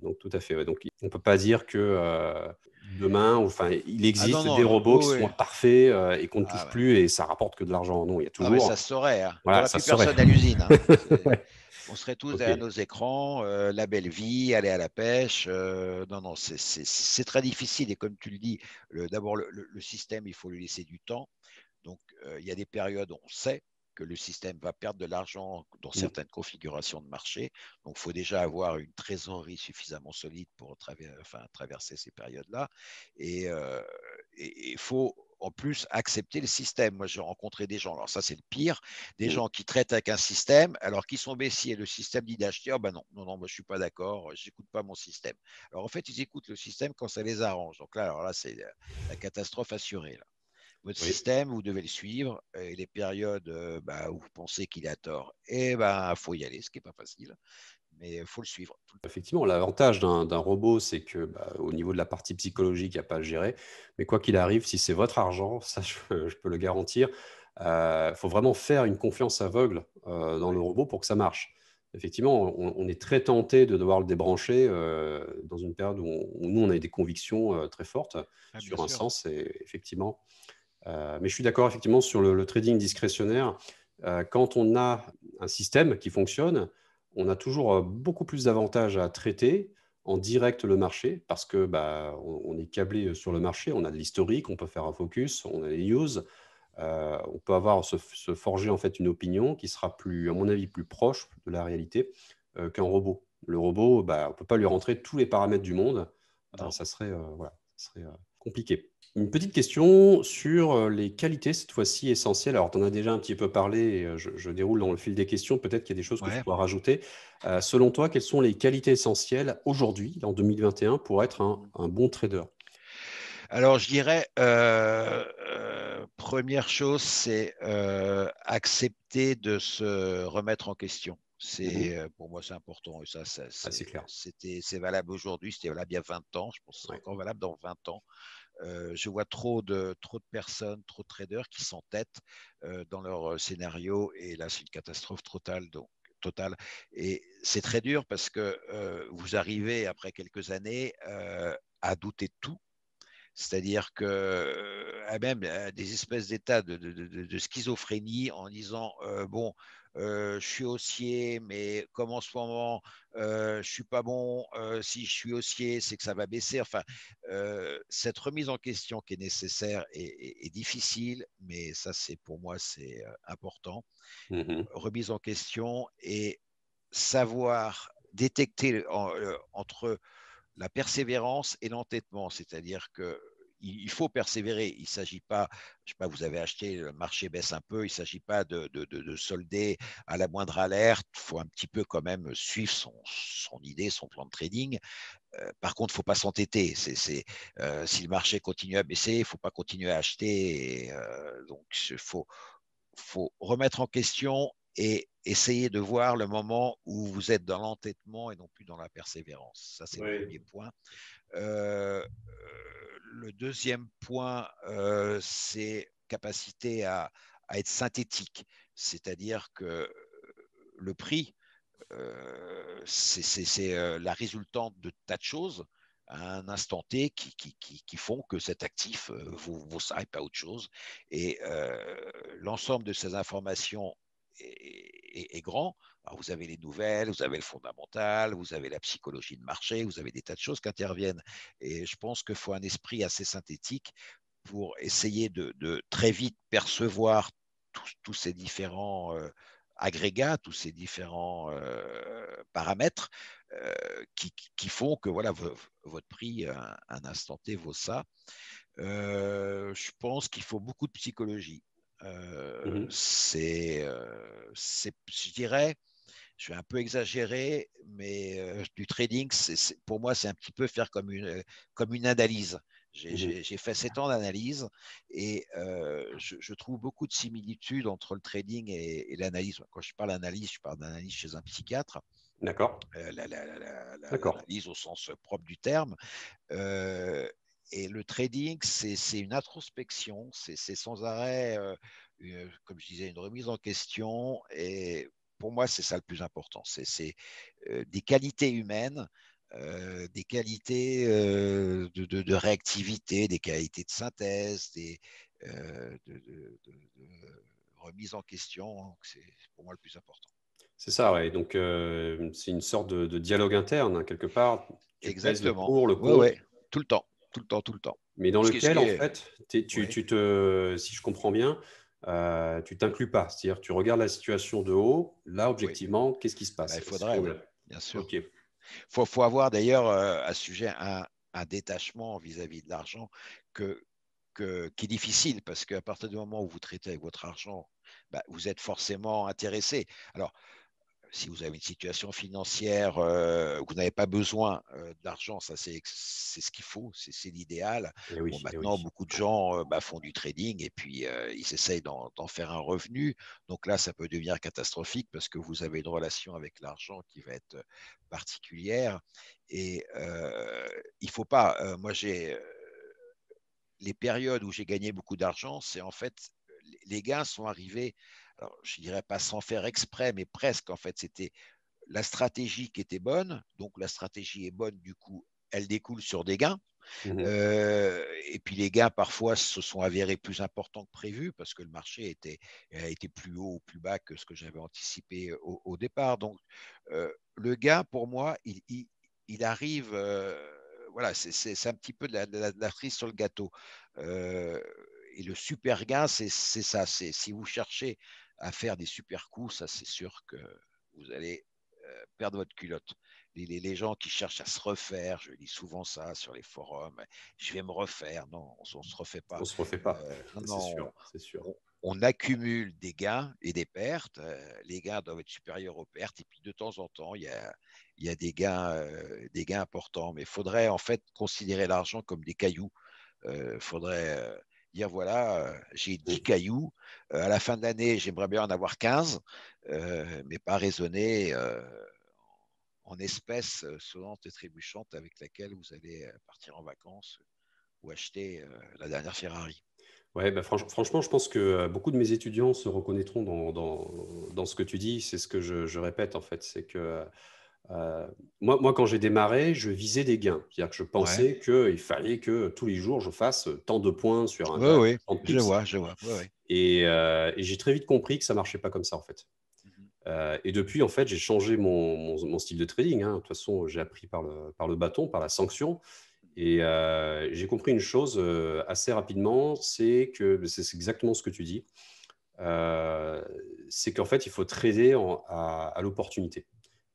Speaker 1: donc, tout à fait. Donc, on ne peut pas dire que demain. Enfin, il ah, existe des robots qui sont parfaits euh, et qu'on ne ah, touche plus et ça rapporte que de l'argent. Non, il y a ah, toujours. ça se saurait. Hein. Voilà, on plus personne à l'usine. Hein. On serait tous derrière nos
Speaker 2: écrans, euh, la belle vie, aller à la pêche. Euh, non, non, c'est très difficile. Et comme tu le dis, d'abord, le, le, système, il faut lui laisser du temps. Donc, il y a des périodes, où on sait, que le système va perdre de l'argent dans certaines configurations de marché. Donc, il faut déjà avoir une trésorerie suffisamment solide pour enfin, traverser ces périodes-là. Et il euh, faut en plus accepter le système. Moi, j'ai rencontré des gens, alors ça c'est le pire, des gens qui traitent avec un système, alors qu'ils sont baissiers. Le système dit d'acheter, oh ben non, non, non, moi, je suis pas d'accord, j'écoute pas mon système. Alors en fait, ils écoutent le système quand ça les arrange. Donc là, alors là, c'est euh, la catastrophe assurée. Là votre système, vous devez le suivre. Et les périodes euh, bah, où vous pensez qu'il a tort, et eh ben, il faut y aller, ce qui n'est pas facile.
Speaker 1: Mais il faut le suivre. Effectivement, l'avantage d'un robot, c'est que bah, au niveau de la partie psychologique, il n'y a pas à gérer. Mais quoi qu'il arrive, si c'est votre argent, ça, je, peux le garantir, il euh, faut vraiment faire une confiance aveugle euh, dans le robot pour que ça marche. Effectivement, on, est très tenté de devoir le débrancher dans une période où, nous, on a des convictions très fortes ah, sur un sens. Et effectivement, euh, mais je suis d'accord effectivement sur le, trading discrétionnaire. Euh, quand on a un système qui fonctionne, on a toujours euh, beaucoup plus d'avantages à traiter en direct le marché parce que bah, on, est câblé sur le marché, on a de l'historique, on peut faire un focus, on a les news, on peut avoir se, forger en fait une opinion qui sera plus, à mon avis, plus proche de la réalité qu'un robot. Le robot, bah, on peut pas lui rentrer tous les paramètres du monde, ça serait, voilà, ça serait compliqué. Une petite question sur euh, les qualités, cette fois-ci essentielles. Alors, tu en as déjà un petit peu parlé, euh, je, déroule dans le fil des questions, peut-être qu'il y a des choses que tu pourras rajouter. Euh, selon toi, quelles sont les qualités essentielles aujourd'hui, en 2021, pour être un, bon trader
Speaker 2: Alors, je dirais, première chose, c'est accepter de se remettre en question. C'est mmh euh, pour moi c'est important ça, ah, c'était c'est valable aujourd'hui, c'était valable il y a 20 ans, je pense que c'est encore valable dans 20 ans. Euh, je vois trop de trop de personnes, trop de traders qui s'entêtent euh, dans leur euh, scénario et là c'est une catastrophe totale donc totale et c'est très dur parce que vous arrivez après quelques années à douter de tout. C'est-à-dire que ah, même des espèces d'états de, de, de, schizophrénie en disant bon, euh, je suis haussier, mais comme en ce moment, je euh, je suis pas bon, euh, si je suis haussier, c'est que ça va baisser. Enfin, cette remise en question qui est nécessaire est, difficile, mais ça, c'est pour moi, c'est important. Mmh remise en question et savoir détecter entre la persévérance et l'entêtement, c'est-à-dire que il, faut persévérer. Il ne s'agit pas, je ne sais pas, vous avez acheté, le marché baisse un peu, il ne s'agit pas de, solder à la moindre alerte. Il faut un petit peu quand même suivre son, idée, son plan de trading. Euh, par contre, il ne faut pas s'entêter. C'est, euh, si le marché continue à baisser, il ne faut pas continuer à acheter. Euh, donc, il faut, faut remettre en question et essayer de voir le moment où vous êtes dans l'entêtement et non plus dans la persévérance. Ça, c'est le premier point. Euh, le deuxième point, euh, c'est capacité à, être synthétique, c'est-à-dire que le prix, euh, c'est la résultante de tas de choses à un instant T qui, font que cet actif vous vaut ça pas autre chose. Et l'ensemble de ces informations est grand. Bah, vous avez les nouvelles, vous avez le fondamental, vous avez la psychologie de marché, vous avez des tas de choses qui interviennent. Et je pense qu'il faut un esprit assez synthétique pour essayer de, très vite percevoir tous, ces différents euh, agrégats, tous ces différents euh, paramètres euh, qui, font que voilà, votre prix un instant T vaut ça. je pense qu'il faut beaucoup de psychologie. Mmh c'est, je dirais, je suis un peu exagéré, mais euh, du trading, c'est pour moi, c'est un petit peu faire comme une, comme une analyse. J'ai mmh fait sept ans d'analyse et euh, je, trouve beaucoup de similitudes entre le trading et, l'analyse. Quand je parle d'analyse, je parle d'analyse chez un psychiatre. D'accord. Euh, l'analyse au sens propre du terme. et le trading, c'est une introspection, c'est sans arrêt, comme je disais, une remise en question et pour moi, c'est ça le plus important. C'est euh, des qualités humaines, euh, des qualités euh, de, réactivité, des qualités de synthèse, des, euh, de, remise en question. Hein, c'est pour moi le plus important.
Speaker 1: C'est ça, oui. Donc, c'est une sorte de, dialogue interne, hein, quelque part. Exactement. pour, le cours. Tout le temps, tout le temps, tout le temps. Mais dans lequel, en fait, tu, tu, te, si je comprends bien, euh, tu t'inclus pas. C'est-à-dire, tu regardes la situation de haut. Là, objectivement, qu'est-ce qui se passe bah, Il faudrait, bien sûr.
Speaker 2: Il faut, avoir d'ailleurs euh, à ce sujet un, détachement vis-à-vis de l'argent que, qui est difficile parce qu'à partir du moment où vous traitez avec votre argent, bah, vous êtes forcément intéressé. Alors, si vous avez une situation financière où euh, vous n'avez pas besoin euh, d'argent, ça c'est ce qu'il faut, c'est l'idéal. Eh eh maintenant, beaucoup de gens euh, bah, font du trading et puis ils essayent d'en faire un revenu. Donc là, ça peut devenir catastrophique parce que vous avez une relation avec l'argent qui va être particulière. Et il ne faut pas, moi j'ai les périodes où j'ai gagné beaucoup d'argent, c'est en fait, les gains sont arrivés alors, je dirais pas sans faire exprès, mais presque en fait, c'était la stratégie qui était bonne, donc la stratégie est bonne, du coup, elle découle sur des gains. Mmh euh, et puis les gains parfois se sont avérés plus importants que prévu parce que le marché était, euh, était plus haut ou plus bas que ce que j'avais anticipé euh, au, départ. Donc le gain pour moi, il, arrive, voilà, c'est un petit peu de la, triste frise sur le gâteau et le super gain, c'est ça. C'est si vous cherchez à faire des super coups, ça c'est sûr que vous allez euh, perdre votre culotte. Les, gens qui cherchent à se refaire, je dis souvent ça sur les forums, je vais me refaire. Non, on ne se refait pas. On se refait pas. Euh, non, c'est sûr. On, accumule des gains et des pertes. Euh, les gains doivent être supérieurs aux pertes. Et puis de temps en temps, il y a, il des, gains, des gains importants. Mais il faudrait en fait considérer l'argent comme des cailloux. Il faudrait dire voilà, euh, j'ai 10 cailloux, euh, à la fin de l'année, j'aimerais bien en avoir 15, euh, mais pas raisonner en espèces sonnantes et trébuchantes avec laquelle vous allez partir en vacances
Speaker 1: ou acheter la dernière Ferrari. Ouais, bah, franchement, je pense que beaucoup de mes étudiants se reconnaîtront dans, ce que tu dis. C'est ce que je, je répète, en fait. C'est que euh, moi, moi, quand j'ai démarré, je visais des gains. C'est-à-dire que je pensais qu'il fallait que tous les jours, je fasse tant de points sur un. je vois, je vois. Euh, et, j'ai très vite compris que ça ne marchait pas comme ça, en fait. Mhm. Euh, et depuis, en fait, j'ai changé mon, style de trading. Hein. De toute façon, j'ai appris par le, par le bâton, par la sanction. Et j'ai compris une chose assez rapidement, c'est que c'est exactement ce que tu dis. c'est qu'en fait, il faut trader à l'opportunité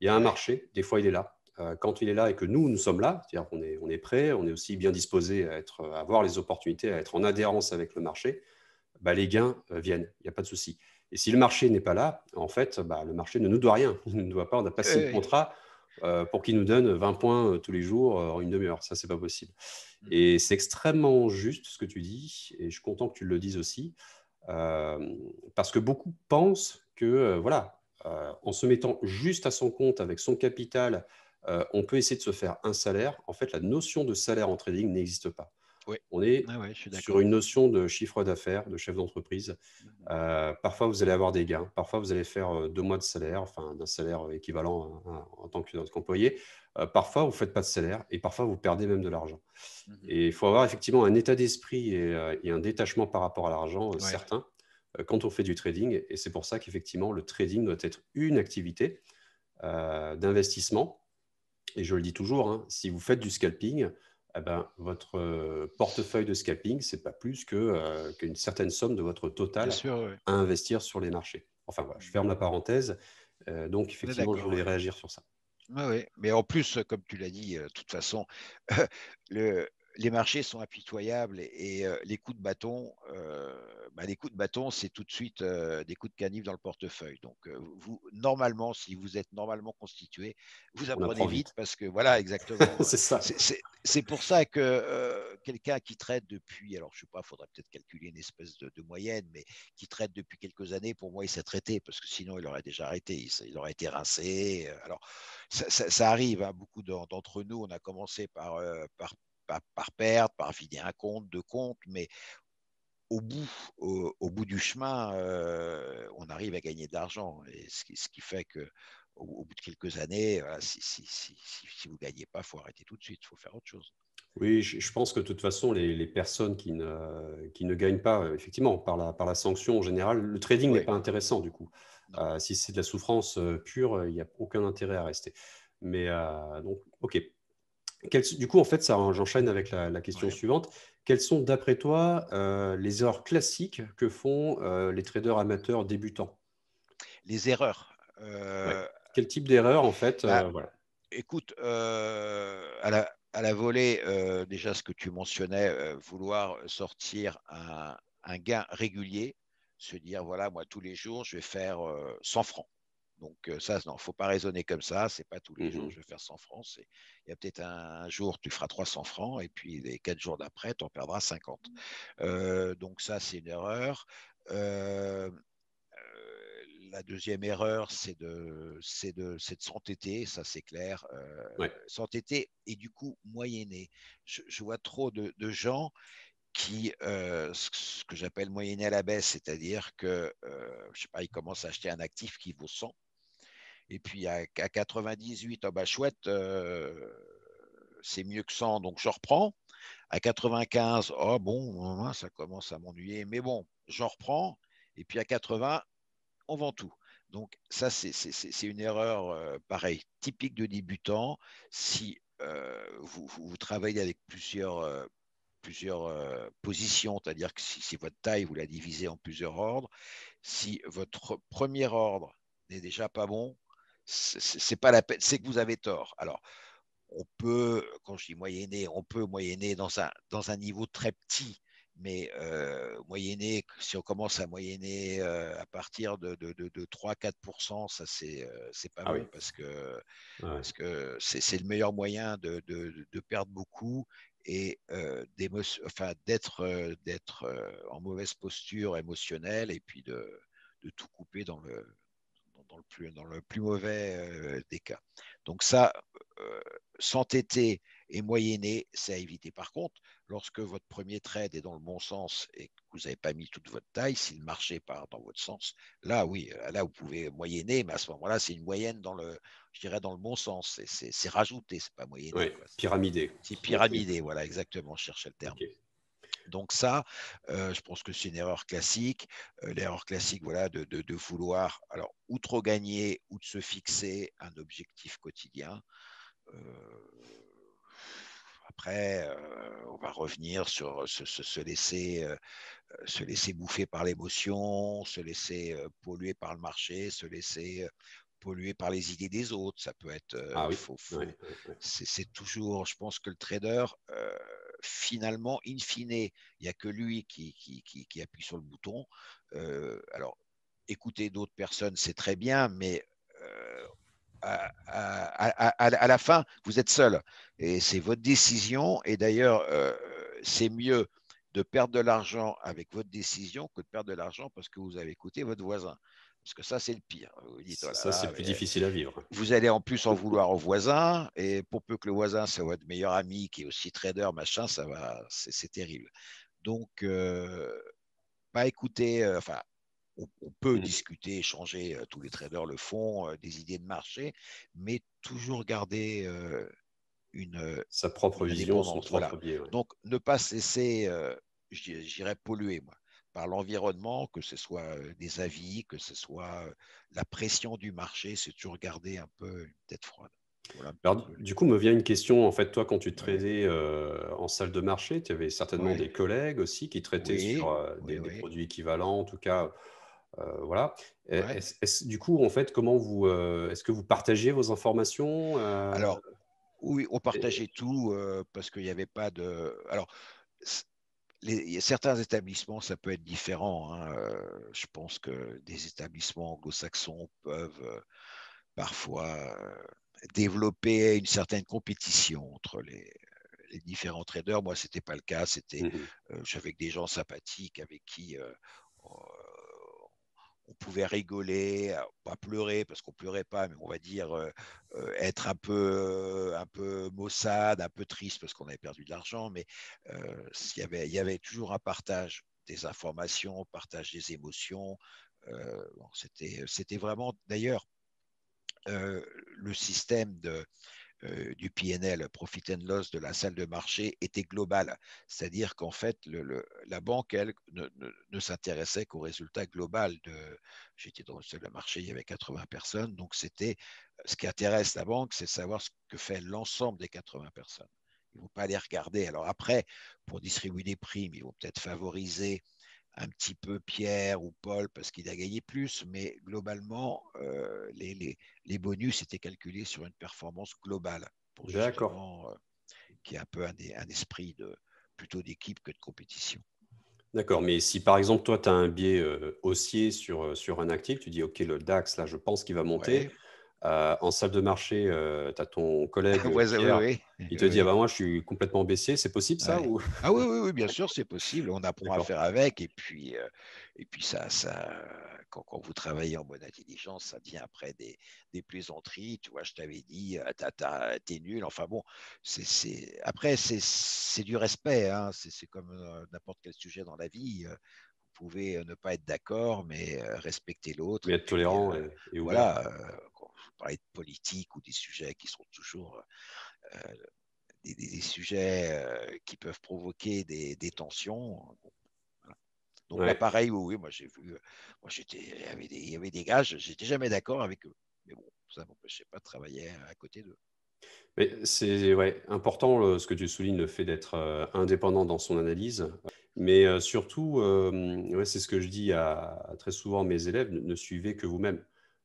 Speaker 1: il y a un marché, des fois il est là. Euh, quand il est là et que nous, nous sommes là, c'est-à-dire qu'on est, on est prêt, on est aussi bien disposé à, être, à les opportunités, à être en adhérence avec le marché, bah, les gains euh, viennent, il n'y a pas de souci. Et si le marché n'est pas là, en fait, bah, le marché ne nous doit rien. On ne doit pas, on a signé le eh contrat euh, pour qu'il nous donne 20 points tous les jours en une demi-heure. Ça, n'est pas possible. Mm. Et c'est extrêmement juste ce que tu dis, et je suis content que tu le dises aussi, parce que beaucoup pensent que, voilà, euh, en se mettant juste à son compte avec son capital, euh, on peut essayer de se faire un salaire. En fait, la notion de salaire en trading n'existe pas. On est ah sur une notion de chiffre d'affaires, de chef d'entreprise. Mhm. Euh, parfois, vous allez avoir des gains. Parfois, vous allez faire deux mois de salaire, enfin d'un salaire équivalent en tant qu'employé. employé. parfois, vous ne faites pas de salaire et parfois, vous perdez même de l'argent. Mhm. Et il faut avoir effectivement un état d'esprit et, un détachement par rapport à l'argent certain. Euh, quand on fait du trading. Et c'est pour ça qu'effectivement, le trading doit être une activité euh, d'investissement. Et je le dis toujours, hein, si vous faites du scalping, eh ben, votre euh, portefeuille de scalping, ce n'est pas plus qu'une certaine somme de votre total à investir sur les marchés. Enfin voilà, je ferme la parenthèse. donc effectivement, je voulais réagir sur ça.
Speaker 2: Oui, mais en plus, comme tu l'as dit, de toute façon, le, les marchés sont impitoyables et, euh, les coups de bâton, euh, bah, les coups de bâton, c'est tout de suite euh, des coups de canif dans le portefeuille. Donc, vous, normalement, si vous êtes normalement constitué, vous apprenez vite, parce que voilà, exactement. c'est ça. C'est pour ça que quelqu'un qui traite depuis, alors je ne sais pas, il faudrait peut-être calculer une espèce de, moyenne, mais qui traite depuis quelques années, pour moi, il s'est traité, parce que sinon, il aurait déjà arrêté, il, aurait été rincé. Alors, ça, arrive, à hein, beaucoup d'entre nous, on a commencé par, par par, par perte, par vider un compte, deux comptes, mais au bout, au, bout du chemin, euh, on arrive à gagner de l'argent. Et ce, ce, qui fait que au, bout de quelques années, si, vous ne gagnez pas, il faut arrêter tout de suite, il faut faire autre chose.
Speaker 1: Oui, je, pense que de toute façon, les, personnes qui ne, qui ne, gagnent pas, euh, effectivement, par la, par la sanction en général, le trading n'est pas intéressant du coup. Euh, si c'est de la souffrance pure, il n'y a aucun intérêt à rester. Mais donc, ok, du coup, en fait, ça j'enchaîne avec la, question suivante. Quelles sont, d'après toi, euh, les erreurs classiques que font euh, les traders amateurs débutants Les erreurs.
Speaker 2: Euh,
Speaker 1: Quel type d'erreur, en fait bah,
Speaker 2: Écoute, à la, volée, déjà ce que tu mentionnais, vouloir sortir un, gain régulier, se dire voilà, moi, tous les jours, je vais faire 100 francs. Donc ça, non, faut pas raisonner comme ça. C'est pas tous les mmh jours jours je vais faire 100 francs. Il y a peut-être un, jour tu feras 300 francs et puis les quatre jours d'après tu en perdras 50. Mmh. donc ça, c'est une erreur. la deuxième erreur, c'est de, de, s'entêter, ça c'est clair. S'entêter et du coup moyenner. Je, vois trop de, gens qui, ce que j'appelle moyenné à la baisse, c'est-à-dire que, je sais pas, ils commencent à acheter un actif qui vaut 100 et puis à, 98, oh ah bah chouette, euh, c'est mieux que 100, donc je reprends. À 95, oh ah bon, hein, ça commence à m'ennuyer, mais bon, j'en reprends. Et puis à 80, on vend tout. Donc ça, c'est une erreur, euh, pareil, typique de débutant. Si euh, vous, travaillez avec plusieurs, plusieurs positions, c'est-à-dire que si, votre taille, vous la divisez en plusieurs ordres, si votre premier ordre n'est déjà pas bon, c'est pas la peine, c'est que vous avez tort. Alors, on peut, quand je dis moyenné, on peut moyenner dans un, dans un niveau très petit, mais euh, moyenné, si on commence à moyenner euh, à partir de, de, 3-4%, ça c'est euh, pas ah mal parce que ah c'est le meilleur moyen de, perdre beaucoup et d'être d'être en mauvaise posture émotionnelle et puis de, tout couper dans le, le plus, dans le plus mauvais euh, des cas. Donc ça, euh, s'entêter et moyenner, c'est à éviter. Par contre, lorsque votre premier trade est dans le bon sens et que vous n'avez pas mis toute votre taille, si le marché part dans votre sens, là oui, euh, là vous pouvez moyenner, mais à ce moment-là, c'est une moyenne dans le, je dirais dans le bon sens. C'est rajouté, c'est pas moyenné. Oui, pyramidé. C'est pyramidé, voilà, exactement, je cherchais le terme. Donc ça, euh, je pense que c'est une erreur classique. Euh, l'erreur classique, voilà, de, vouloir alors ou trop gagner ou de se fixer un objectif quotidien. Euh, après, on va revenir sur se, laisser, se laisser bouffer par l'émotion, se laisser polluer par le marché, se laisser polluer par les idées des autres. Ça peut être ah oui, C'est toujours, je pense que le trader, finalement, in fine, il n'y a que lui qui, appuie sur le bouton. Euh, alors, écouter d'autres personnes, c'est très bien, mais euh, à, la fin, vous êtes seul. Et c'est votre décision. Et d'ailleurs, euh, c'est mieux de perdre de l'argent avec votre décision que de perdre de l'argent parce que vous avez écouté votre voisin. Parce que ça, c'est le pire. Oh ça, c'est plus euh, difficile à vivre. Vous allez en plus en vouloir au voisin, et pour peu que le voisin soit votre meilleur ami, qui est aussi trader, machin, ça va, c'est terrible. Donc, pas euh, bah, écouter, euh, enfin, on, peut mmh. discuter, échanger, tous les traders le font, des idées de marché, mais toujours garder
Speaker 1: une. Sa propre vision, son propre
Speaker 2: Donc, ne pas cesser, j'irais polluer, moi l'environnement, que ce soit euh, des avis, que ce soit euh, la pression du marché, c'est toujours garder un peu une tête froide.
Speaker 1: Voilà. du coup, me vient une question. En fait, toi, quand tu traitais euh, en salle de marché, tu avais certainement des collègues aussi qui traitaient sur des, produits équivalents, en tout cas. voilà. E, du coup, en fait, comment vous, est-ce que vous partagez vos informations Alors, oui, on partageait tout parce qu'il n'y avait pas de. Alors,
Speaker 2: certains établissements, ça peut être différent. Hein, euh, je pense que des établissements anglo-saxons peuvent euh, parfois euh, développer une certaine compétition entre les, différents traders. Moi, ce n'était pas le cas. C'était, mmh j'avais des gens sympathiques avec qui on pouvait rigoler, euh, pas pleurer parce qu'on pleurait pas, mais on va dire euh, euh, être un peu, un peu maussade, un peu triste parce qu'on avait perdu de l'argent, mais y avait, il y avait toujours un partage des informations, partage des émotions. c'était, c'était vraiment, d'ailleurs, le système de, euh, du PNL, profit and loss de la salle de marché, était globale. C'est-à-dire qu'en fait, la banque, elle, ne, s'intéressait qu'au résultat global de. J'étais dans la salle de marché, il y avait 80 personnes, donc c'était ce qui intéresse la banque, c'est savoir ce que fait l'ensemble des 80 personnes. Ils ne vont pas les regarder. Alors après, pour distribuer des primes, ils vont peut-être favoriser un petit peu Pierre ou Paul parce qu'il a gagné plus, mais globalement, euh, les, bonus étaient calculés sur une performance globale. Pour D'accord. Euh, qui est un peu un, esprit de, plutôt d'équipe que de
Speaker 1: compétition. D'accord, mais si par exemple, toi, tu as un biais euh, haussier sur, un actif, tu dis, OK, le DAX, là, je pense qu'il va monter. Euh, en salle de marché, euh, tu as ton collègue il te dit ah ben moi je suis complètement baissé, c'est possible ça ou... Ah oui, oui, bien sûr,
Speaker 2: c'est possible. On apprend à faire avec et puis euh, et puis ça, ça quand, vous travaillez en bonne intelligence, ça devient après des, des plaisanteries. Tu vois, je t'avais dit t'es nul. Enfin bon, c'est après c'est du respect. Hein. C'est comme n'importe quel sujet dans la vie vous pouvez ne pas être d'accord, mais respecter l'autre. Mais être tolérant. Et, voilà, parler de politique ou des sujets qui sont toujours euh, des, sujets euh, qui peuvent provoquer des, tensions. Hein, Donc pareil, oui, moi j'ai vu, euh, moi j'étais, il y avait des gars, j'étais jamais d'accord avec eux. Mais bon, ça m'empêchait pas de travailler à côté d'eux.
Speaker 1: Mais c'est important ce que tu soulignes, le fait d'être indépendant dans son analyse. Mais surtout, ouais, c'est ce que je dis à, très souvent mes élèves, ne suivez que vous-même.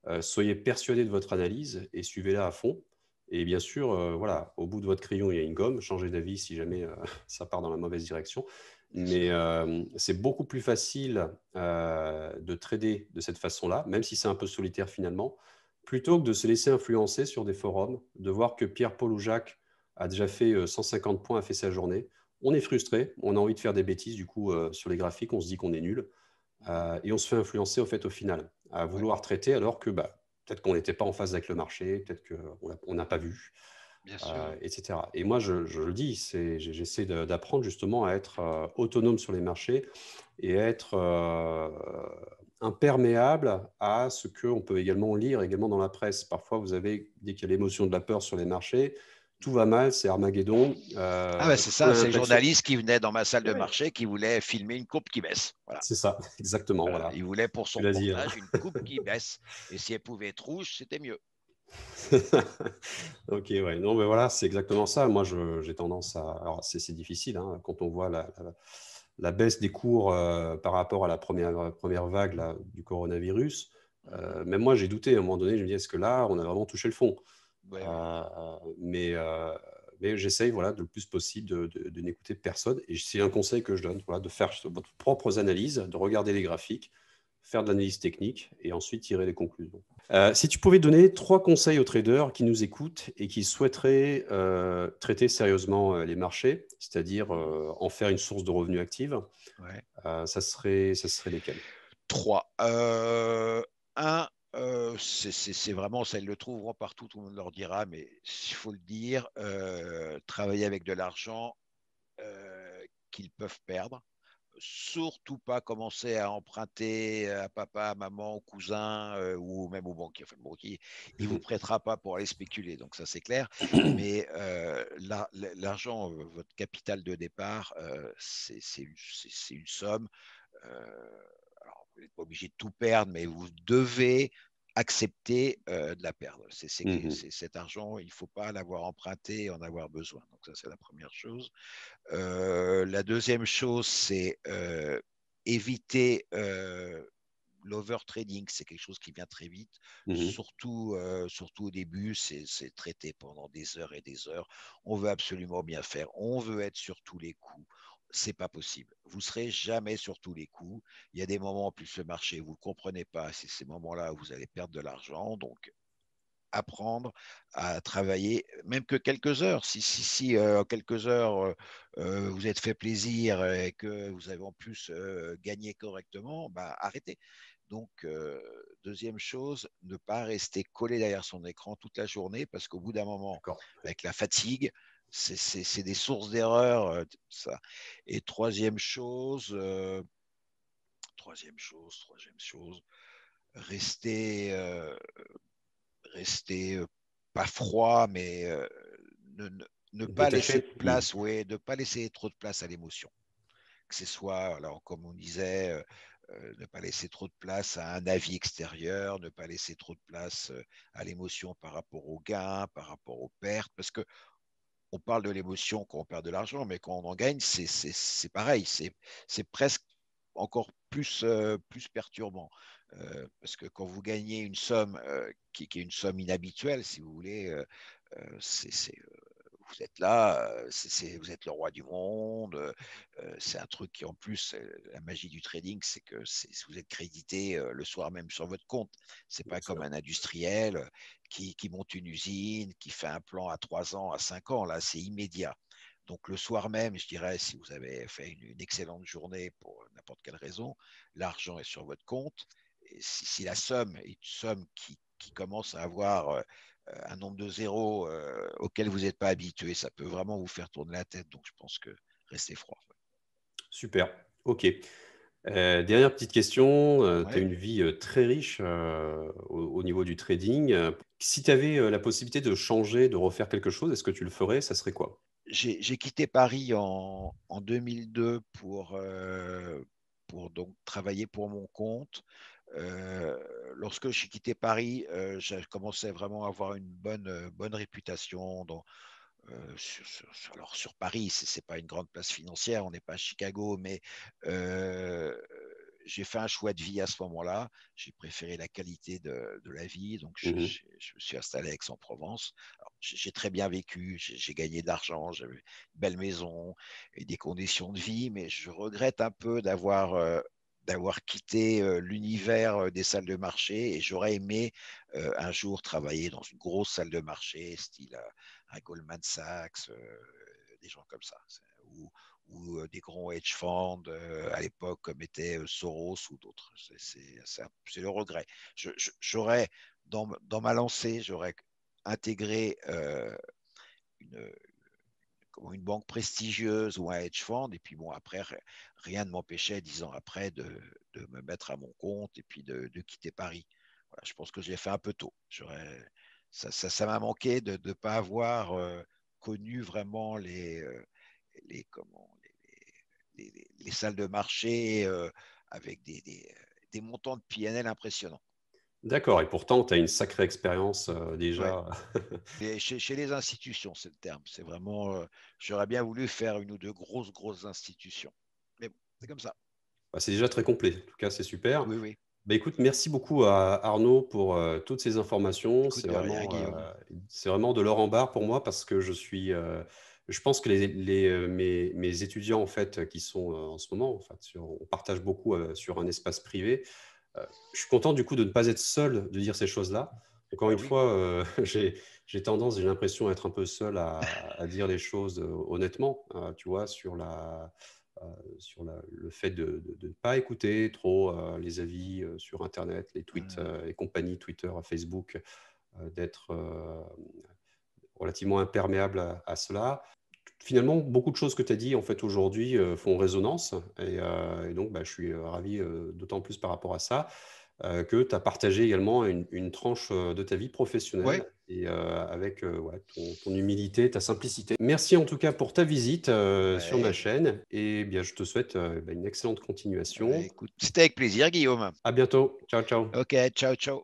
Speaker 1: Euh, soyez persuadé de votre analyse et suivez-la à fond. Et bien sûr, euh, voilà, au bout de votre crayon, il y a une gomme. Changez d'avis si jamais euh, ça part dans la mauvaise direction. Mais c'est beaucoup plus facile de trader de cette façon-là, même si c'est un peu solitaire finalement, plutôt que de se laisser influencer sur des forums, de voir que Pierre, Paul ou Jacques a déjà fait 150 points, a fait sa journée. On est frustré, on a envie de faire des bêtises, du coup, sur les graphiques, on se dit qu'on est nul. et on se fait influencer au fait au final à vouloir traiter alors que bah, peut-être qu'on n'était pas en phase avec le marché, peut-être qu'on n'a pas vu, euh, etc. Et moi, je, le dis, j'essaie d'apprendre justement à être euh, autonome sur les marchés et à être euh, imperméable à ce qu'on peut également lire également dans la presse. Parfois, vous avez, dès qu'il y a l'émotion de la peur sur les marchés, tout va mal, c'est Armageddon. Euh, ah, ben c'est ça, c'est le journaliste
Speaker 2: qui venait dans ma salle de marché qui voulait filmer une coupe qui baisse. C'est ça, exactement. Euh, voilà. Il voulait pour son montage hein. une coupe qui baisse. Et si elle pouvait être rouge, c'était mieux.
Speaker 1: ok, ouais. Non, mais voilà, c'est exactement ça. Moi, j'ai tendance à. Alors, c'est difficile hein, quand on voit la, baisse des cours euh, par rapport à la première, première vague du coronavirus. Euh, même moi, j'ai douté à un moment donné. Je me dis, est-ce que là, on a vraiment touché le fond euh, mais euh, mais j'essaye voilà, de le plus possible de, de, n'écouter personne. Et c'est un conseil que je donne, voilà, de faire vos propres analyses, de regarder les graphiques, faire de l'analyse technique et ensuite tirer les conclusions. Euh, si tu pouvais donner trois conseils aux traders qui nous écoutent et qui souhaiteraient traiter sérieusement les marchés, c'est-à-dire en faire une source de revenus active, ça, serait, ça serait lesquels Trois. un,
Speaker 2: euh, c'est vraiment ça, ils le trouveront partout, tout le monde leur dira, mais il faut le dire, euh, travailler avec de l'argent euh, qu'ils peuvent perdre. Surtout pas commencer à emprunter à papa, à maman, cousin ou même au banquier. Enfin, le banquier, il ne vous prêtera pas pour aller spéculer, donc ça c'est clair. Mais l'argent, votre capital de départ, c'est une, une, somme n'êtes pas obligé de tout perdre, mais vous devez accepter euh, de la perdre. C'est, mmh cet argent, il ne faut pas l'avoir emprunté et en avoir besoin. Donc ça, c'est la première chose. Euh, la deuxième chose, c'est euh, éviter euh, l'overtrading. C'est quelque chose qui vient très vite, mmh surtout, surtout au début. C'est, c'est traité pendant des heures et des heures. On veut absolument bien faire. On veut être sur tous les coups c'est pas possible. Vous serez jamais sur tous les coups. Il y a des moments en plus le marché, vous ne comprenez pas. C'est ces moments-là où vous allez perdre de l'argent. Donc, apprendre à travailler, même que quelques heures. Si, euh, en quelques heures, euh, euh, vous êtes fait plaisir et que vous avez en plus euh, gagné correctement, bah, arrêtez. Donc, deuxième chose, ne pas rester collé derrière son écran toute la journée parce qu'au bout d'un moment, avec la fatigue, c'est des sources d'erreur. Euh, ça. Et troisième chose, euh, troisième chose, troisième chose, rester, euh, rester pas froid, mais ne, pas laisser place, ne pas laisser trop de place à l'émotion. Que ce soit, alors comme on disait, ne pas laisser trop de place à un avis extérieur, ne pas laisser trop de place à l'émotion par rapport aux gains, par rapport aux pertes, parce que on parle de l'émotion quand on perd de l'argent, mais quand on en gagne, c'est pareil. C'est presque encore plus, euh, plus perturbant. Euh, parce que quand vous gagnez une somme euh, qui, est une somme inhabituelle, si vous voulez, c'est vous êtes là, c'est vous êtes le roi du monde. c'est un truc qui, en plus, la magie du trading, c'est que vous êtes crédité le soir même sur votre compte. Ce n'est pas comme un industriel qui, monte une usine, qui fait un plan à 3 ans, à 5 ans. Là, c'est immédiat. Donc le soir même, je dirais, si vous avez fait une, excellente journée pour n'importe quelle raison, l'argent est sur votre compte. si, la somme est une somme qui, commence à avoir euh, un nombre de zéros euh, auquel vous n'êtes pas habitué, ça peut vraiment vous faire tourner la tête. Donc je pense que restez froid.
Speaker 1: Super, ok. Euh, dernière petite question, euh, tu as une vie très riche au, niveau du trading. Si tu avais la possibilité de changer, de refaire quelque chose, est-ce que tu le ferais Ça serait quoi
Speaker 2: J'ai quitté Paris en, 2002 pour, pour donc travailler pour mon compte. lorsque j'ai quitté Paris, j'ai commencé vraiment à avoir une bonne, bonne réputation dans, euh, alors sur Paris, ce n'est pas une grande place financière, on n'est pas à Chicago, mais euh, j'ai fait un choix de vie à ce moment-là. J'ai préféré la qualité de, la vie, donc mmh je, me suis installé à Aix-en-Provence. J'ai très bien vécu, j'ai gagné d'argent l'argent, j'avais une belle maison et des conditions de vie, mais je regrette un peu d'avoir euh, d'avoir quitté l'univers des salles de marché et j'aurais aimé un jour travailler dans une grosse salle de marché, style Goldman Sachs, euh, des gens comme ça, ou, euh, des grands hedge funds euh, à l'époque comme était Soros ou d'autres. C'est le regret. J'aurais, dans, ma lancée, j'aurais intégré une, une banque prestigieuse ou un hedge fund, et puis bon, après, rien ne m'empêchait, dix ans après, de, me mettre à mon compte et puis de, quitter Paris. je pense que je l'ai fait un peu tôt. J'aurais ça, m'a manqué de ne pas avoir euh, connu vraiment les, euh, les, comment, les, les, salles de marché euh, avec des, des, montants de PNL impressionnants.
Speaker 1: D'accord, et pourtant, tu as une sacrée expérience déjà. chez, les institutions,
Speaker 2: c'est le terme. C'est vraiment, j'aurais bien voulu faire une ou deux grosses, grosses institutions. Mais bon, c'est comme ça.
Speaker 1: Bah, c'est déjà très complet. En tout cas, c'est super. Oui, oui. Bah, écoute, merci beaucoup à Arnaud pour euh, toutes ces informations. Euh, c'est vraiment, de l'or en barre pour moi parce que je suis. Euh, je pense que les, mes, étudiants en fait qui sont en ce moment, en fait, on partage beaucoup sur un espace privé. je suis content du coup de ne pas être seul de dire ces choses-là. Encore une fois, j'ai tendance, j'ai l'impression d'être un peu seul à, à, dire les choses honnêtement, hein, tu vois, sur la euh, sur le fait de, ne pas écouter trop euh, les avis euh, sur Internet, les tweets mm. et compagnies Twitter, Facebook, d'être relativement imperméable à, cela. Finalement, beaucoup de choses que tu as dit en fait aujourd'hui font résonance et, donc bah, je suis ravi d'autant plus par rapport à ça que tu as partagé également une, tranche de ta vie professionnelle et euh, avec euh, ton, humilité, ta simplicité. Merci en tout cas pour ta visite euh, sur ma chaîne et bien je te souhaite bah, une excellente continuation. Bah, ouais, C'était avec plaisir Guillaume. À bientôt. Ciao ciao. Ok, ciao ciao.